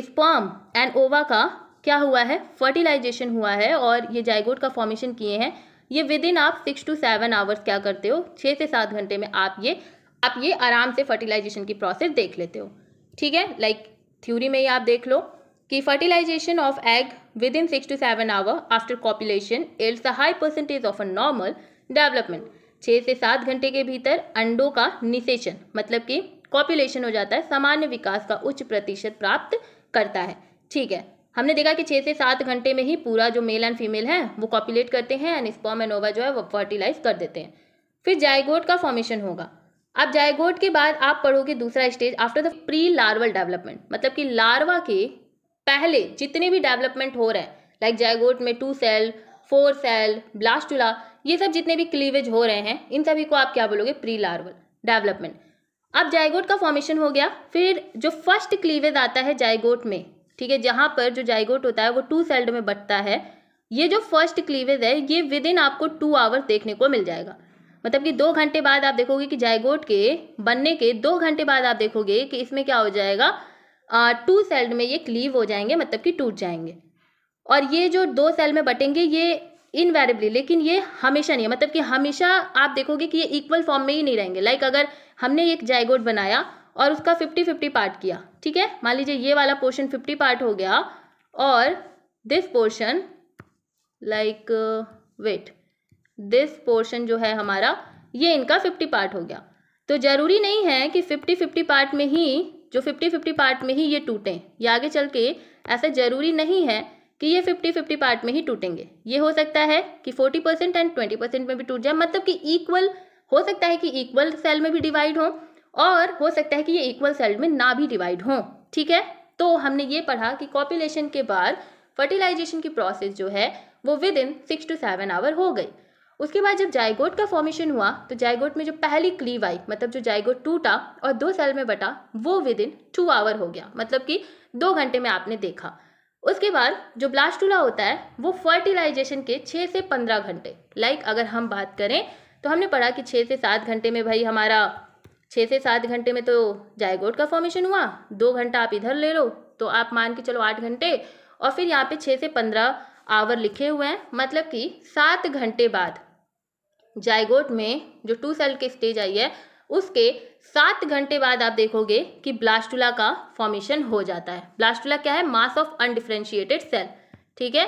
स्पर्म एंड ओवा का क्या हुआ है फर्टिलाइजेशन हुआ है और ये जायगोट का फॉर्मेशन किए हैं ये विद इन आप सिक्स टू सेवन आवर्स क्या करते हो छः से सात घंटे में आप ये आप ये आराम से फर्टिलाइजेशन की प्रोसेस देख लेते हो ठीक है लाइक like, थ्योरी में ही आप देख लो कि fertilization of egg within six to seven hour after copulation it's a high percentage of a normal development छः से सात घंटे के भीतर अंडों का निषेचन मतलब कि कॉपुलेशन हो जाता है सामान्य विकास का उच्च प्रतिशत प्राप्त करता है ठीक है हमने देखा कि छः से सात घंटे में ही पूरा जो मेल एंड फीमेल है वो कॉपुलेट करते हैं एंड स्पॉम एंड ओवा जो है वो फर्टिलाइज कर देते हैं फिर जायगोट का फॉर्मेशन होगा अब जायगोट के बाद आप पढ़ोगे दूसरा stage after the pre larval development मतलब कि लार्वा के पहले जितने भी डेवलपमेंट हो रहे हैं लाइक जायगोट में two cell four cell blastula ये सब जितने भी क्लीवेज हो रहे हैं इन सभी को आप क्या बोलोगे प्री लार्वल डेवलपमेंट अब जायगोट का फॉर्मेशन हो गया फिर जो फर्स्ट क्लीवेज आता है जायगोट में ठीक है जहाँ पर जो जायगोट होता है वो टू सेल्ड में बटता है ये जो फर्स्ट क्लीवेज है ये विद इन आपको टू आवर्स देखने को मिल जाएगा मतलब कि दो घंटे बाद आप देखोगे कि जायगोट के बनने के दो घंटे बाद आप देखोगे कि इसमें क्या हो जाएगा टू सेल्ड में ये क्लीव हो जाएंगे मतलब कि टूट जाएंगे और ये जो दो सेल में बटेंगे ये इनवेरेबली लेकिन ये हमेशा नहीं है मतलब कि हमेशा आप देखोगे कि ये इक्वल फॉर्म में ही नहीं रहेंगे लाइक like अगर हमने एक जायगोड बनाया और उसका फिफ्टी फिफ्टी पार्ट किया ठीक है मान लीजिए ये वाला पोर्शन फिफ्टी पार्ट हो गया और this portion like wait this portion जो है हमारा ये इनका फिफ्टी पार्ट हो गया तो ज़रूरी नहीं है कि फिफ्टी फिफ्टी पार्ट में ही जो फिफ्टी फिफ्टी पार्ट में ही ये टूटें ये आगे चल के ऐसा ज़रूरी नहीं है कि ये फिफ्टी फिफ्टी पार्ट में ही टूटेंगे ये हो सकता है कि forty percent and twenty percent में भी टूट जाए मतलब कि इक्वल हो सकता है कि इक्वल सेल में भी डिवाइड हो और हो सकता है कि ये इक्वल सेल में ना भी डिवाइड हो ठीक है तो हमने ये पढ़ा कि कॉपुलेशन के बाद फर्टिलाइजेशन की प्रोसेस जो है वो within six to seven hour हो गई उसके बाद जब जायगोट का फॉर्मेशन हुआ तो जायगोट में जो पहली क्लीव आई मतलब जो जायगोट टूटा और दो सेल में बटा वो विद इन टू आवर हो गया मतलब कि दो घंटे में आपने देखा उसके बाद जो ब्लास्टूला होता है वो फर्टिलाइजेशन के छः से पंद्रह घंटे लाइक अगर हम बात करें तो हमने पढ़ा कि छः से सात घंटे में भाई हमारा छः से सात घंटे में तो जायगोट का फॉर्मेशन हुआ दो घंटा आप इधर ले लो तो आप मान के चलो आठ घंटे और फिर यहाँ पे छः से पंद्रह आवर लिखे हुए हैं मतलब कि सात घंटे बाद जायगोट में जो टू सेल की स्टेज आई है उसके सात घंटे बाद आप देखोगे कि ब्लास्टुला का फॉर्मेशन हो जाता है ब्लास्टुला क्या है मास ऑफ अनडिफ्रेंशिएटेड सेल ठीक है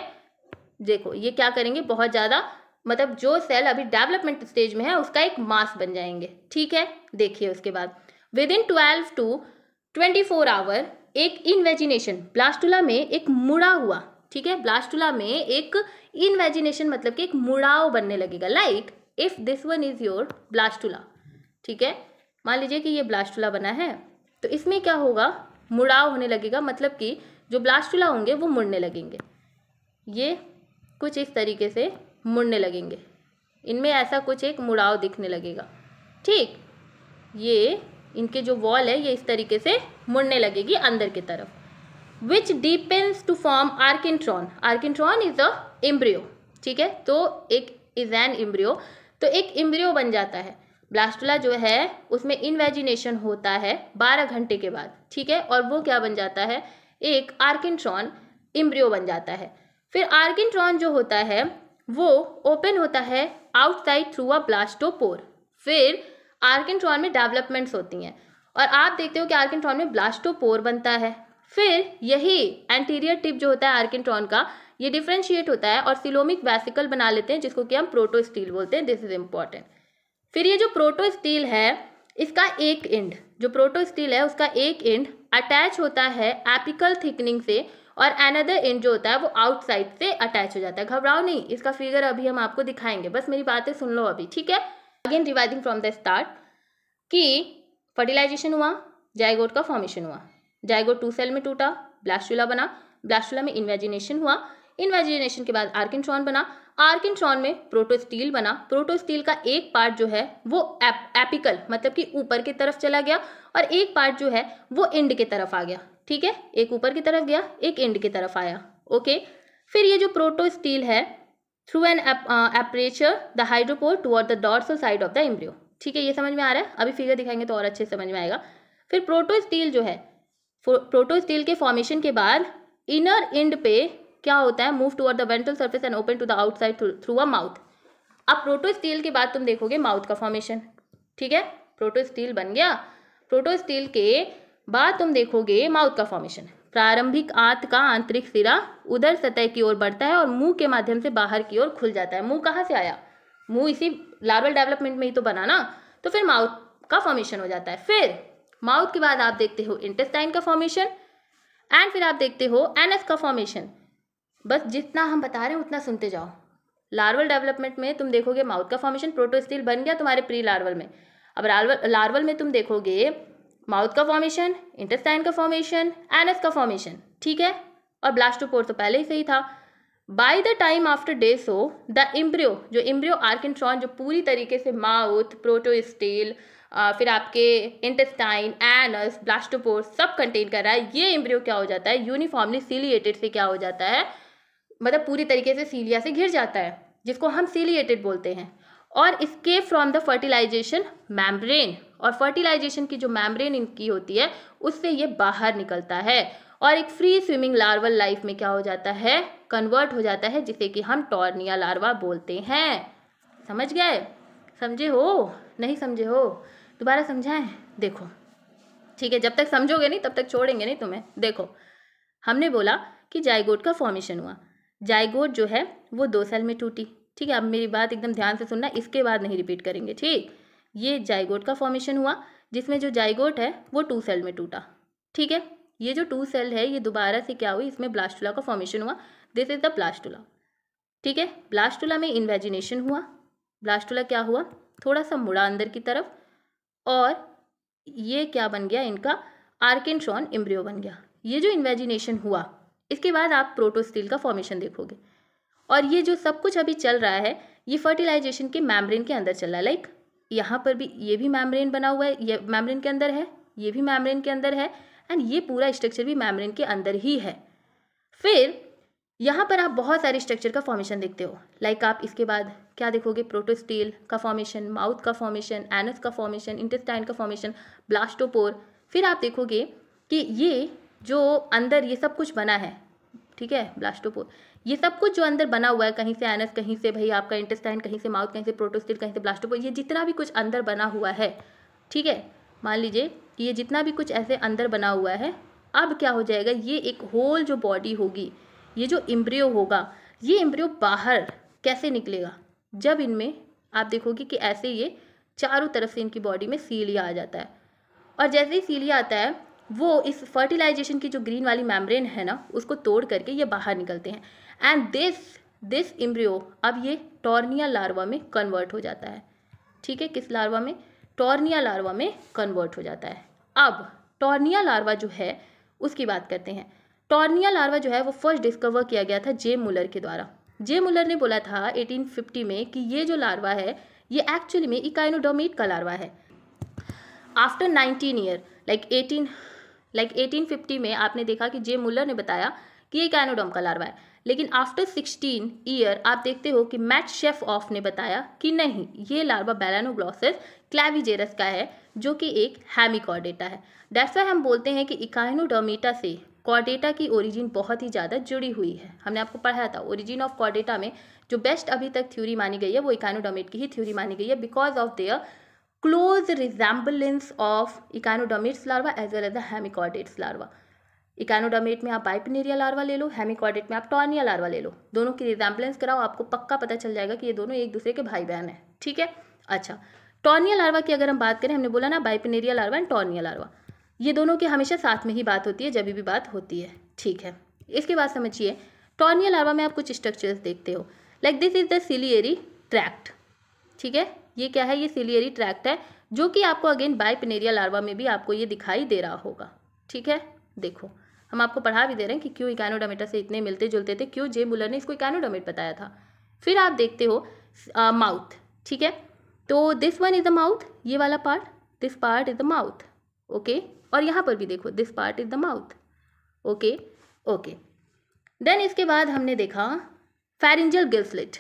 देखो ये क्या करेंगे बहुत ज़्यादा मतलब जो सेल अभी डेवलपमेंट स्टेज में है उसका एक मास बन जाएंगे ठीक है देखिए उसके बाद within twelve to twenty four hour एक इन्वेजिनेशन ब्लास्टुला में एक मुड़ा हुआ ठीक है ब्लास्टुला में एक इन्वेजिनेशन मतलब कि एक मुड़ाव बनने लगेगा like if this one is your blastula ठीक है मान लीजिए कि ये ब्लास्टुला बना है तो इसमें क्या होगा मुड़ाव होने लगेगा मतलब कि जो ब्लास्टुला होंगे वो मुड़ने लगेंगे ये कुछ इस तरीके से मुड़ने लगेंगे इनमें ऐसा कुछ एक मुड़ाव दिखने लगेगा ठीक ये इनके जो वॉल है ये इस तरीके से मुड़ने लगेगी अंदर की तरफ which depends to form archenteron archenteron is a embryo ठीक है तो एक इज एन इम्ब्रियो तो एक इम्ब्रियो बन जाता है ब्लास्टुला जो है उसमें इन्वेजिनेशन होता है बारह घंटे के बाद ठीक है और वो क्या बन जाता है एक आर्किनट्रॉन इम्ब्रियो बन जाता है फिर आर्किन्ट्रॉन जो होता है वो ओपन होता है आउटसाइड थ्रू अ ब्लास्टोपोर फिर आर्किन्ट्रॉन में डेवलपमेंट्स होती हैं और आप देखते हो कि आर्किनट्रॉन में ब्लास्टोपोर बनता है फिर यही एंटीरियर टिप जो होता है आर्किनट्रॉन का ये डिफ्रेंशिएट होता है और सिलोमिक वैसिकल बना लेते हैं जिसको कि हम प्रोटोस्टील बोलते हैं दिस इज इम्पॉर्टेंट फिर ये जो प्रोटो स्टील है इसका एक एंड जो प्रोटो स्टील है उसका एक एंड अटैच होता है एपिकल थिकनिंग से और अनदर एंड जो होता है वो आउटसाइड से अटैच हो जाता है घबराओ नहीं इसका फिगर अभी हम आपको दिखाएंगे बस मेरी बातें सुन लो अभी ठीक है again revising from the start कि फर्टिलाइजेशन हुआ जायगोट का फॉर्मेशन हुआ जायगोट टू सेल में टूटा ब्लास्टूला बना ब्लास्टूला में इन्वेजिनेशन हुआ इन्वेजिनेशन के बाद आर्किन बना आर्किन्ट्रॉन में प्रोटोस्टील बना प्रोटोस्टील का एक पार्ट जो है वो एप, एपिकल मतलब कि ऊपर की तरफ चला गया और एक पार्ट जो है वो एंड की तरफ आ गया ठीक है एक ऊपर की तरफ गया एक एंड की तरफ आया ओके फिर ये जो प्रोटोस्टील है through an aperture the hydropore toward the dorsal side of the embryo ठीक है ये समझ में आ रहा है अभी फिगर दिखाएंगे तो और अच्छे समझ में आएगा फिर प्रोटोस्टील जो है प्रोटोस्टील के फॉर्मेशन के बाद इनर इंड पे क्या होता है move toward the ventral surface and open to the outside through a mouth अब प्रोटोस्टील के बाद तुम देखोगे माउथ का फॉर्मेशन ठीक है प्रोटोस्टील बन गया प्रोटोस्टील के बाद तुम देखोगे माउथ का फॉर्मेशन प्रारंभिक आंत का आंतरिक सिरा उधर सतह की ओर बढ़ता है और मुंह के माध्यम से बाहर की ओर खुल जाता है मुंह कहाँ से आया मुंह इसी लार्वल डेवलपमेंट में ही तो बना ना तो फिर माउथ का फॉर्मेशन हो जाता है फिर माउथ के बाद आप देखते हो इंटेस्टाइन का फॉर्मेशन एंड फिर आप देखते हो एनएस का फॉर्मेशन बस जितना हम बता रहे हैं उतना सुनते जाओ लार्वल डेवलपमेंट में तुम देखोगे माउथ का फॉर्मेशन प्रोटोस्टील बन गया तुम्हारे प्री लार्वल में अब लार्वल लार्वल में तुम देखोगे माउथ का फॉर्मेशन इंटेस्टाइन का फॉर्मेशन एनस का फॉर्मेशन ठीक है और ब्लास्टोपोर तो पहले ही सही था by the time after that so the embryo जो इम्ब्रियो आर्किट्रॉन जो पूरी तरीके से माउथ प्रोटोस्टील फिर आपके इंटेस्टाइन एनस ब्लास्टोपोर सब कंटेन कर रहा है ये इम्ब्रियो क्या हो जाता है यूनिफॉर्मली सिलिएटेड से क्या हो जाता है मतलब पूरी तरीके से सीलिया से घिर जाता है जिसको हम सीलिएटेड बोलते हैं और escape from the fertilization membrane और फर्टिलाइजेशन की जो मैम्ब्रेन इनकी होती है उससे ये बाहर निकलता है और एक फ्री स्विमिंग लार्वल लाइफ में क्या हो जाता है कन्वर्ट हो जाता है जिसे कि हम टॉर्निया लार्वा बोलते हैं समझ गए समझे हो नहीं समझे हो दोबारा समझाएं देखो ठीक है जब तक समझोगे नहीं तब तक छोड़ेंगे नहीं तुम्हें देखो हमने बोला कि जायगोट का फॉर्मेशन हुआ जायगोट जो है वो दो साल में टूटी ठीक है अब मेरी बात एकदम ध्यान से सुनना इसके बाद नहीं रिपीट करेंगे ठीक ये जायगोट का फॉर्मेशन हुआ जिसमें जो जायगोट है वो टू सेल में टूटा ठीक है ये जो टू सेल है ये दोबारा से क्या हुई इसमें ब्लास्टुला का फॉर्मेशन हुआ दिस इज द ब्लास्टुला ठीक है ब्लास्टुला में इन्वेजिनेशन हुआ ब्लास्टुला क्या हुआ थोड़ा सा मुड़ा अंदर की तरफ और ये क्या बन गया इनका आर्किनट्रॉन इम्ब्रियो बन गया ये जो इन्वेजिनेशन हुआ इसके बाद आप प्रोटोस्टील का फॉर्मेशन देखोगे और ये जो सब कुछ अभी चल रहा है ये फर्टिलाइजेशन के मैमब्रेन के अंदर चल रहा है लाइक यहाँ पर भी ये भी मैमब्रेन बना हुआ है ये मैमब्रेन के अंदर है ये भी मैमब्रेन के अंदर है एंड ये पूरा स्ट्रक्चर भी मैमब्रेन के अंदर ही है फिर यहाँ पर आप बहुत सारे स्ट्रक्चर का फॉर्मेशन देखते हो लाइक आप इसके बाद क्या देखोगे प्रोटोस्टील का फॉर्मेशन माउथ का फॉर्मेशन एनस का फॉर्मेशन इंटेस्टाइन का फॉर्मेशन ब्लास्टोपोर फिर आप देखोगे कि ये जो अंदर ये सब कुछ बना है ठीक है ब्लास्टोपोर ये सब कुछ जो अंदर बना हुआ है कहीं से एनस कहीं से भाई आपका इंटेस्टाइन कहीं से माउथ कहीं से प्रोटोस्टिल कहीं से ब्लास्टोपोर ये जितना भी कुछ अंदर बना हुआ है ठीक है मान लीजिए कि ये जितना भी कुछ ऐसे अंदर बना हुआ है अब क्या हो जाएगा ये एक होल जो बॉडी होगी ये जो इम्ब्रियो होगा ये इम्ब्रियो बाहर कैसे निकलेगा जब इनमें आप देखोगे कि ऐसे ये चारों तरफ से इनकी बॉडी में सीलिया आ जाता है और जैसे ही सीलिया आता है वो इस फर्टिलाइजेशन की जो ग्रीन वाली मेम्ब्रेन है ना उसको तोड़ करके ये बाहर निकलते हैं एंड दिस दिस इम्ब्रियो अब ये टॉर्निया लार्वा में कन्वर्ट हो जाता है ठीक है किस लार्वा में टॉर्निया लार्वा में कन्वर्ट हो जाता है अब टॉर्निया लार्वा जो है उसकी बात करते हैं टॉर्निया लार्वा जो है वो फर्स्ट डिस्कवर किया गया था जे मुलर के द्वारा जे मुलर ने बोला था 1850 में कि ये जो लार्वा है ये एक्चुअली में इकाइनोडोमेट का लार्वा है after 19 year like like like 1850 में आपने देखा कि जे मुलर ने बताया कि ये कैनोडोम का लार्वा है लेकिन आफ्टर 16 ईयर आप देखते हो कि मैट शेफ ऑफ ने बताया कि नहीं ये लार्वा बैलानोग्लॉसिस क्लैविजेरस का है जो कि एक हैमिकॉर्डेटा है डेट्स वाई हम बोलते हैं कि इकाइनोडोमीटा से कॉर्डेटा की ओरिजिन बहुत ही ज़्यादा जुड़ी हुई है हमने आपको पढ़ाया था ओरिजिन ऑफ कॉर्डेटा में जो बेस्ट अभी तक थ्योरी मानी गई है वो इकाइनोडोमेट की ही थ्योरी मानी गई है because of their close resemblance of echinodermates larva as well as the hemichordates larva इकानोडामेट में आप बाइपनेरिया लार्वा ले लो हेमिकॉडेट में आप टॉर्निया लार्वा ले लो दोनों की रिजेम्बलेंस कराओ आपको पक्का पता चल जाएगा कि ये दोनों एक दूसरे के भाई बहन हैं ठीक है अच्छा टॉर्निया लार्वा की अगर हम बात करें हमने बोला ना bipinnaria larva and tornaria larva ये दोनों की हमेशा साथ में ही बात होती है जब भी बात होती है ठीक है इसके बाद समझिए टॉर्निया लार्वा में आप कुछ स्ट्रक्चर्स देखते हो like this is the ciliary tract ठीक है ये क्या है ये सिलियरी ट्रैक्ट है जो कि आपको अगेन पिनेरिया लार्वा में भी आपको ये दिखाई दे रहा होगा ठीक है देखो हम आपको पढ़ा भी दे रहे हैं कि क्यों इकैनोडामेटा से इतने मिलते जुलते थे क्यों जे मुलर ने इसको इकैनोडामेट बताया था फिर आप देखते हो माउथ ठीक है तो this one is the mouth ये वाला part this part is the mouth okay और यहाँ पर भी देखो this part is the mouth okay okay then इसके बाद हमने देखा pharyngeal gill slit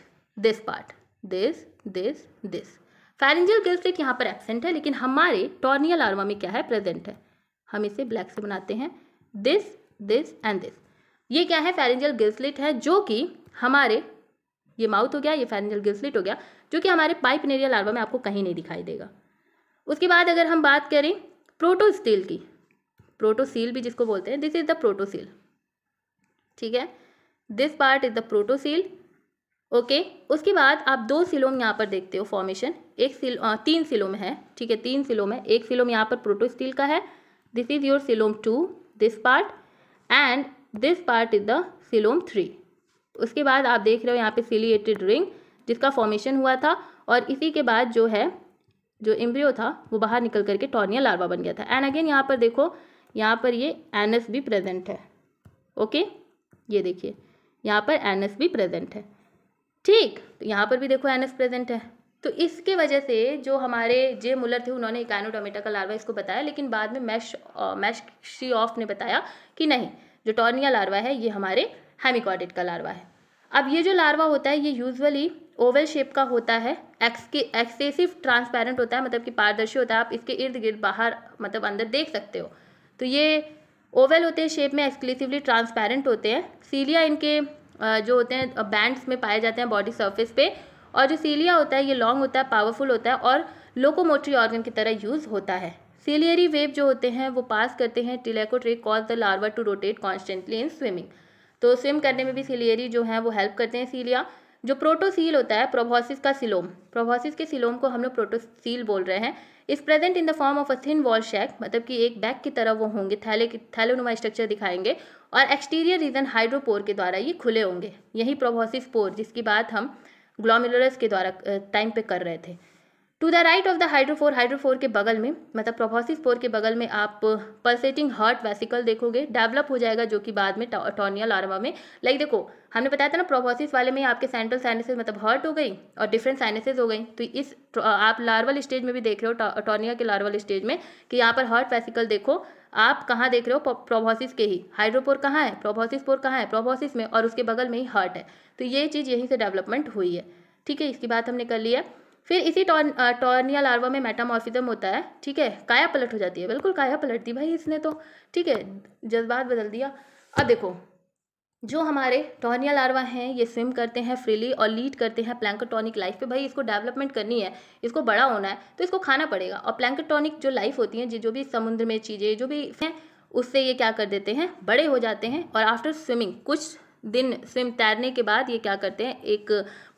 this part this this this pharyngeal gill यहाँ पर एबसेंट है लेकिन हमारे टॉर्नियल आर्मा में क्या है प्रेजेंट है हम इसे ब्लैक से बनाते हैं दिस दिस एंड दिस ये क्या है फैरेंजियल गिल्सलिट है जो कि हमारे ये माउथ हो गया ये फैरेंजियल गिल्सलिट हो गया जो कि हमारे पाइप नेरियल आर्वा में आपको कहीं नहीं दिखाई देगा उसके बाद अगर हम बात करें प्रोटोस्टील की प्रोटोसील भी जिसको बोलते हैं दिस इज द प्रोटोसील ठीक है this part is the protocoel okay उसके बाद आप दो सिलोम में यहाँ पर देखते हो फॉर्मेशन एक सिल आ, तीन सिलोम है ठीक है तीन सिलोम है एक सिलोम यहाँ पर प्रोटोस्टील का है this is your coelom two this part and this part is the coelom three उसके बाद आप देख रहे हो यहाँ पे सिलिएटेड रिंग जिसका फॉर्मेशन हुआ था और इसी के बाद जो है जो इम्ब्रियो था वो बाहर निकल करके टॉर्निया लार्वा बन गया था एंड अगेन यहाँ पर देखो यहाँ पर ये एनएस भी प्रेजेंट है ओके ये देखिए यहाँ पर एनएस भी प्रेजेंट है ठीक तो यहाँ पर भी देखो एन प्रेजेंट है तो इसके वजह से जो हमारे जे मुलर थे उन्होंने इकानोडोमेटा का लार्वा इसको बताया लेकिन बाद में मैश मैश श्री ऑफ ने बताया कि नहीं जो टॉर्निया लार्वा है ये हमारे हेमिकॉडिट का लार्वा है अब ये जो लार्वा होता है ये यूजुअली ओवल शेप का होता है एक्स के एक्सेसिव ट्रांसपेरेंट होता है मतलब कि पारदर्शी होता है आप इसके इर्द गिर्द बाहर मतलब अंदर देख सकते हो तो ये ओवल होते हैं शेप में एक्सक्लूसिवली ट्रांसपेरेंट होते हैं सीलिया इनके जो होते हैं बैंड्स में पाए जाते हैं बॉडी सर्फेस पे और जो सीलिया होता है ये लॉन्ग होता है पावरफुल होता है और लोकोमोटरी ऑर्गन की तरह यूज़ होता है सीलियरी वेव जो होते हैं वो पास करते हैं telotroch cause the larva to rotate constantly in swimming तो स्विम करने में भी सीलियरी जो है वो हेल्प करते हैं सीलिया जो प्रोटोसील होता है प्रोभोसिस का सिलोम प्रोभोसिस के सिलोम को हम लोग प्रोटोसील बोल रहे हैं is present in the form of a thin wall sac मतलब कि एक बैग की तरह वो होंगे थैले थैलोनुमा स्ट्रक्चर दिखाएंगे और एक्सटीरियर रीजन हाइड्रोपोर के द्वारा ये खुले होंगे यही प्रोभोसिस पोर जिसकी बात हम ग्लोमेरुलस के द्वारा टाइम पे कर रहे थे to the right of the hydropore hydropore के बगल में मतलब प्रोभोसिस पोर के बगल में आप पल्सेटिंग हार्ट वेसिकल देखोगे डेवलप हो जाएगा जो कि बाद में टॉर्नियल आरमा में लाइक देखो हमने बताया था ना प्रोपोसिस वाले में आपके सेंट्रल साइनसिस मतलब हर्ट हो गई और डिफरेंट साइनसिस हो गई तो इस आप लार्वल स्टेज में भी देख रहे हो टोनिया के लार्वल स्टेज में कि यहाँ पर हर्ट फेसिकल देखो आप कहाँ देख रहे हो प्रोभोसिस के ही हाइड्रोपोर कहाँ है प्रोभोसिस पोर कहाँ है प्रोभोसिस में और उसके बगल में ही हर्ट है तो ये चीज़ यहीं से डेवलपमेंट हुई है ठीक है इसकी बात हमने कर लिया फिर इसी टॉर्निया लार्वा में मेटामॉर्फिज्म होता है ठीक है काया पलट हो जाती है बिल्कुल काया पलट दी भाई इसने तो ठीक है जज्बात बदल दिया अब देखो जो हमारे टॉर्निया लार्वा हैं ये स्विम करते हैं फ्रीली और लीड करते हैं प्लैंकटोनिक लाइफ पे भाई इसको डेवलपमेंट करनी है इसको बड़ा होना है तो इसको खाना पड़ेगा और प्लैंकटोनिक जो लाइफ होती है जो भी समुद्र में चीज़ें जो भी हैं उससे ये क्या कर देते हैं बड़े हो जाते हैं और आफ्टर स्विमिंग कुछ दिन स्विम तैरने के बाद ये क्या करते हैं एक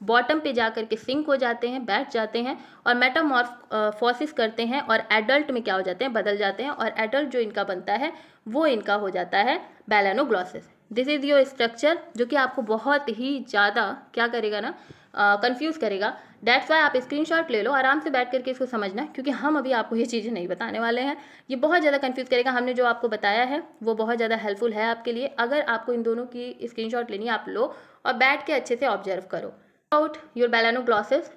बॉटम पे जा कर के सिंक हो जाते हैं बैठ जाते हैं और मेटामॉर्फ फोसिस करते हैं और एडल्ट में क्या हो जाते हैं बदल जाते हैं और एडल्ट जो इनका बनता है वो इनका हो जाता है balanoglossus this is your structure जो कि आपको बहुत ही ज़्यादा क्या करेगा ना कंफ्यूज करेगा डैट्स वाई आप स्क्रीनशॉट ले लो आराम से बैठ करके इसको समझना क्योंकि हम अभी आपको ये चीज़ें नहीं बताने वाले हैं ये बहुत ज़्यादा कंफ्यूज करेगा हमने जो आपको बताया है वो बहुत ज़्यादा हेल्पफुल है आपके लिए अगर आपको इन दोनों की शॉट लेनी है आप लो और बैठ के अच्छे से ऑब्जर्व करो out your balanoglossus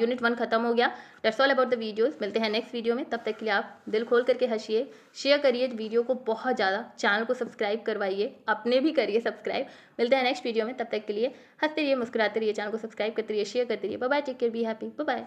unit one खत्म हो गया that's all about the videos मिलते हैं नेक्स्ट वीडियो में तब तक के लिए आप दिल खोल करके हंसिए शेयर करिए वीडियो को बहुत ज़्यादा चैनल को सब्सक्राइब करवाइए अपने भी करिए सब्सक्राइब मिलते हैं नेक्स्ट वीडियो में तब तक के लिए हंसते रहिए मुस्कुराते रहिए चैनल को सब्सक्राइब करते रहिए शेयर करते रहिए bye take care be happy bye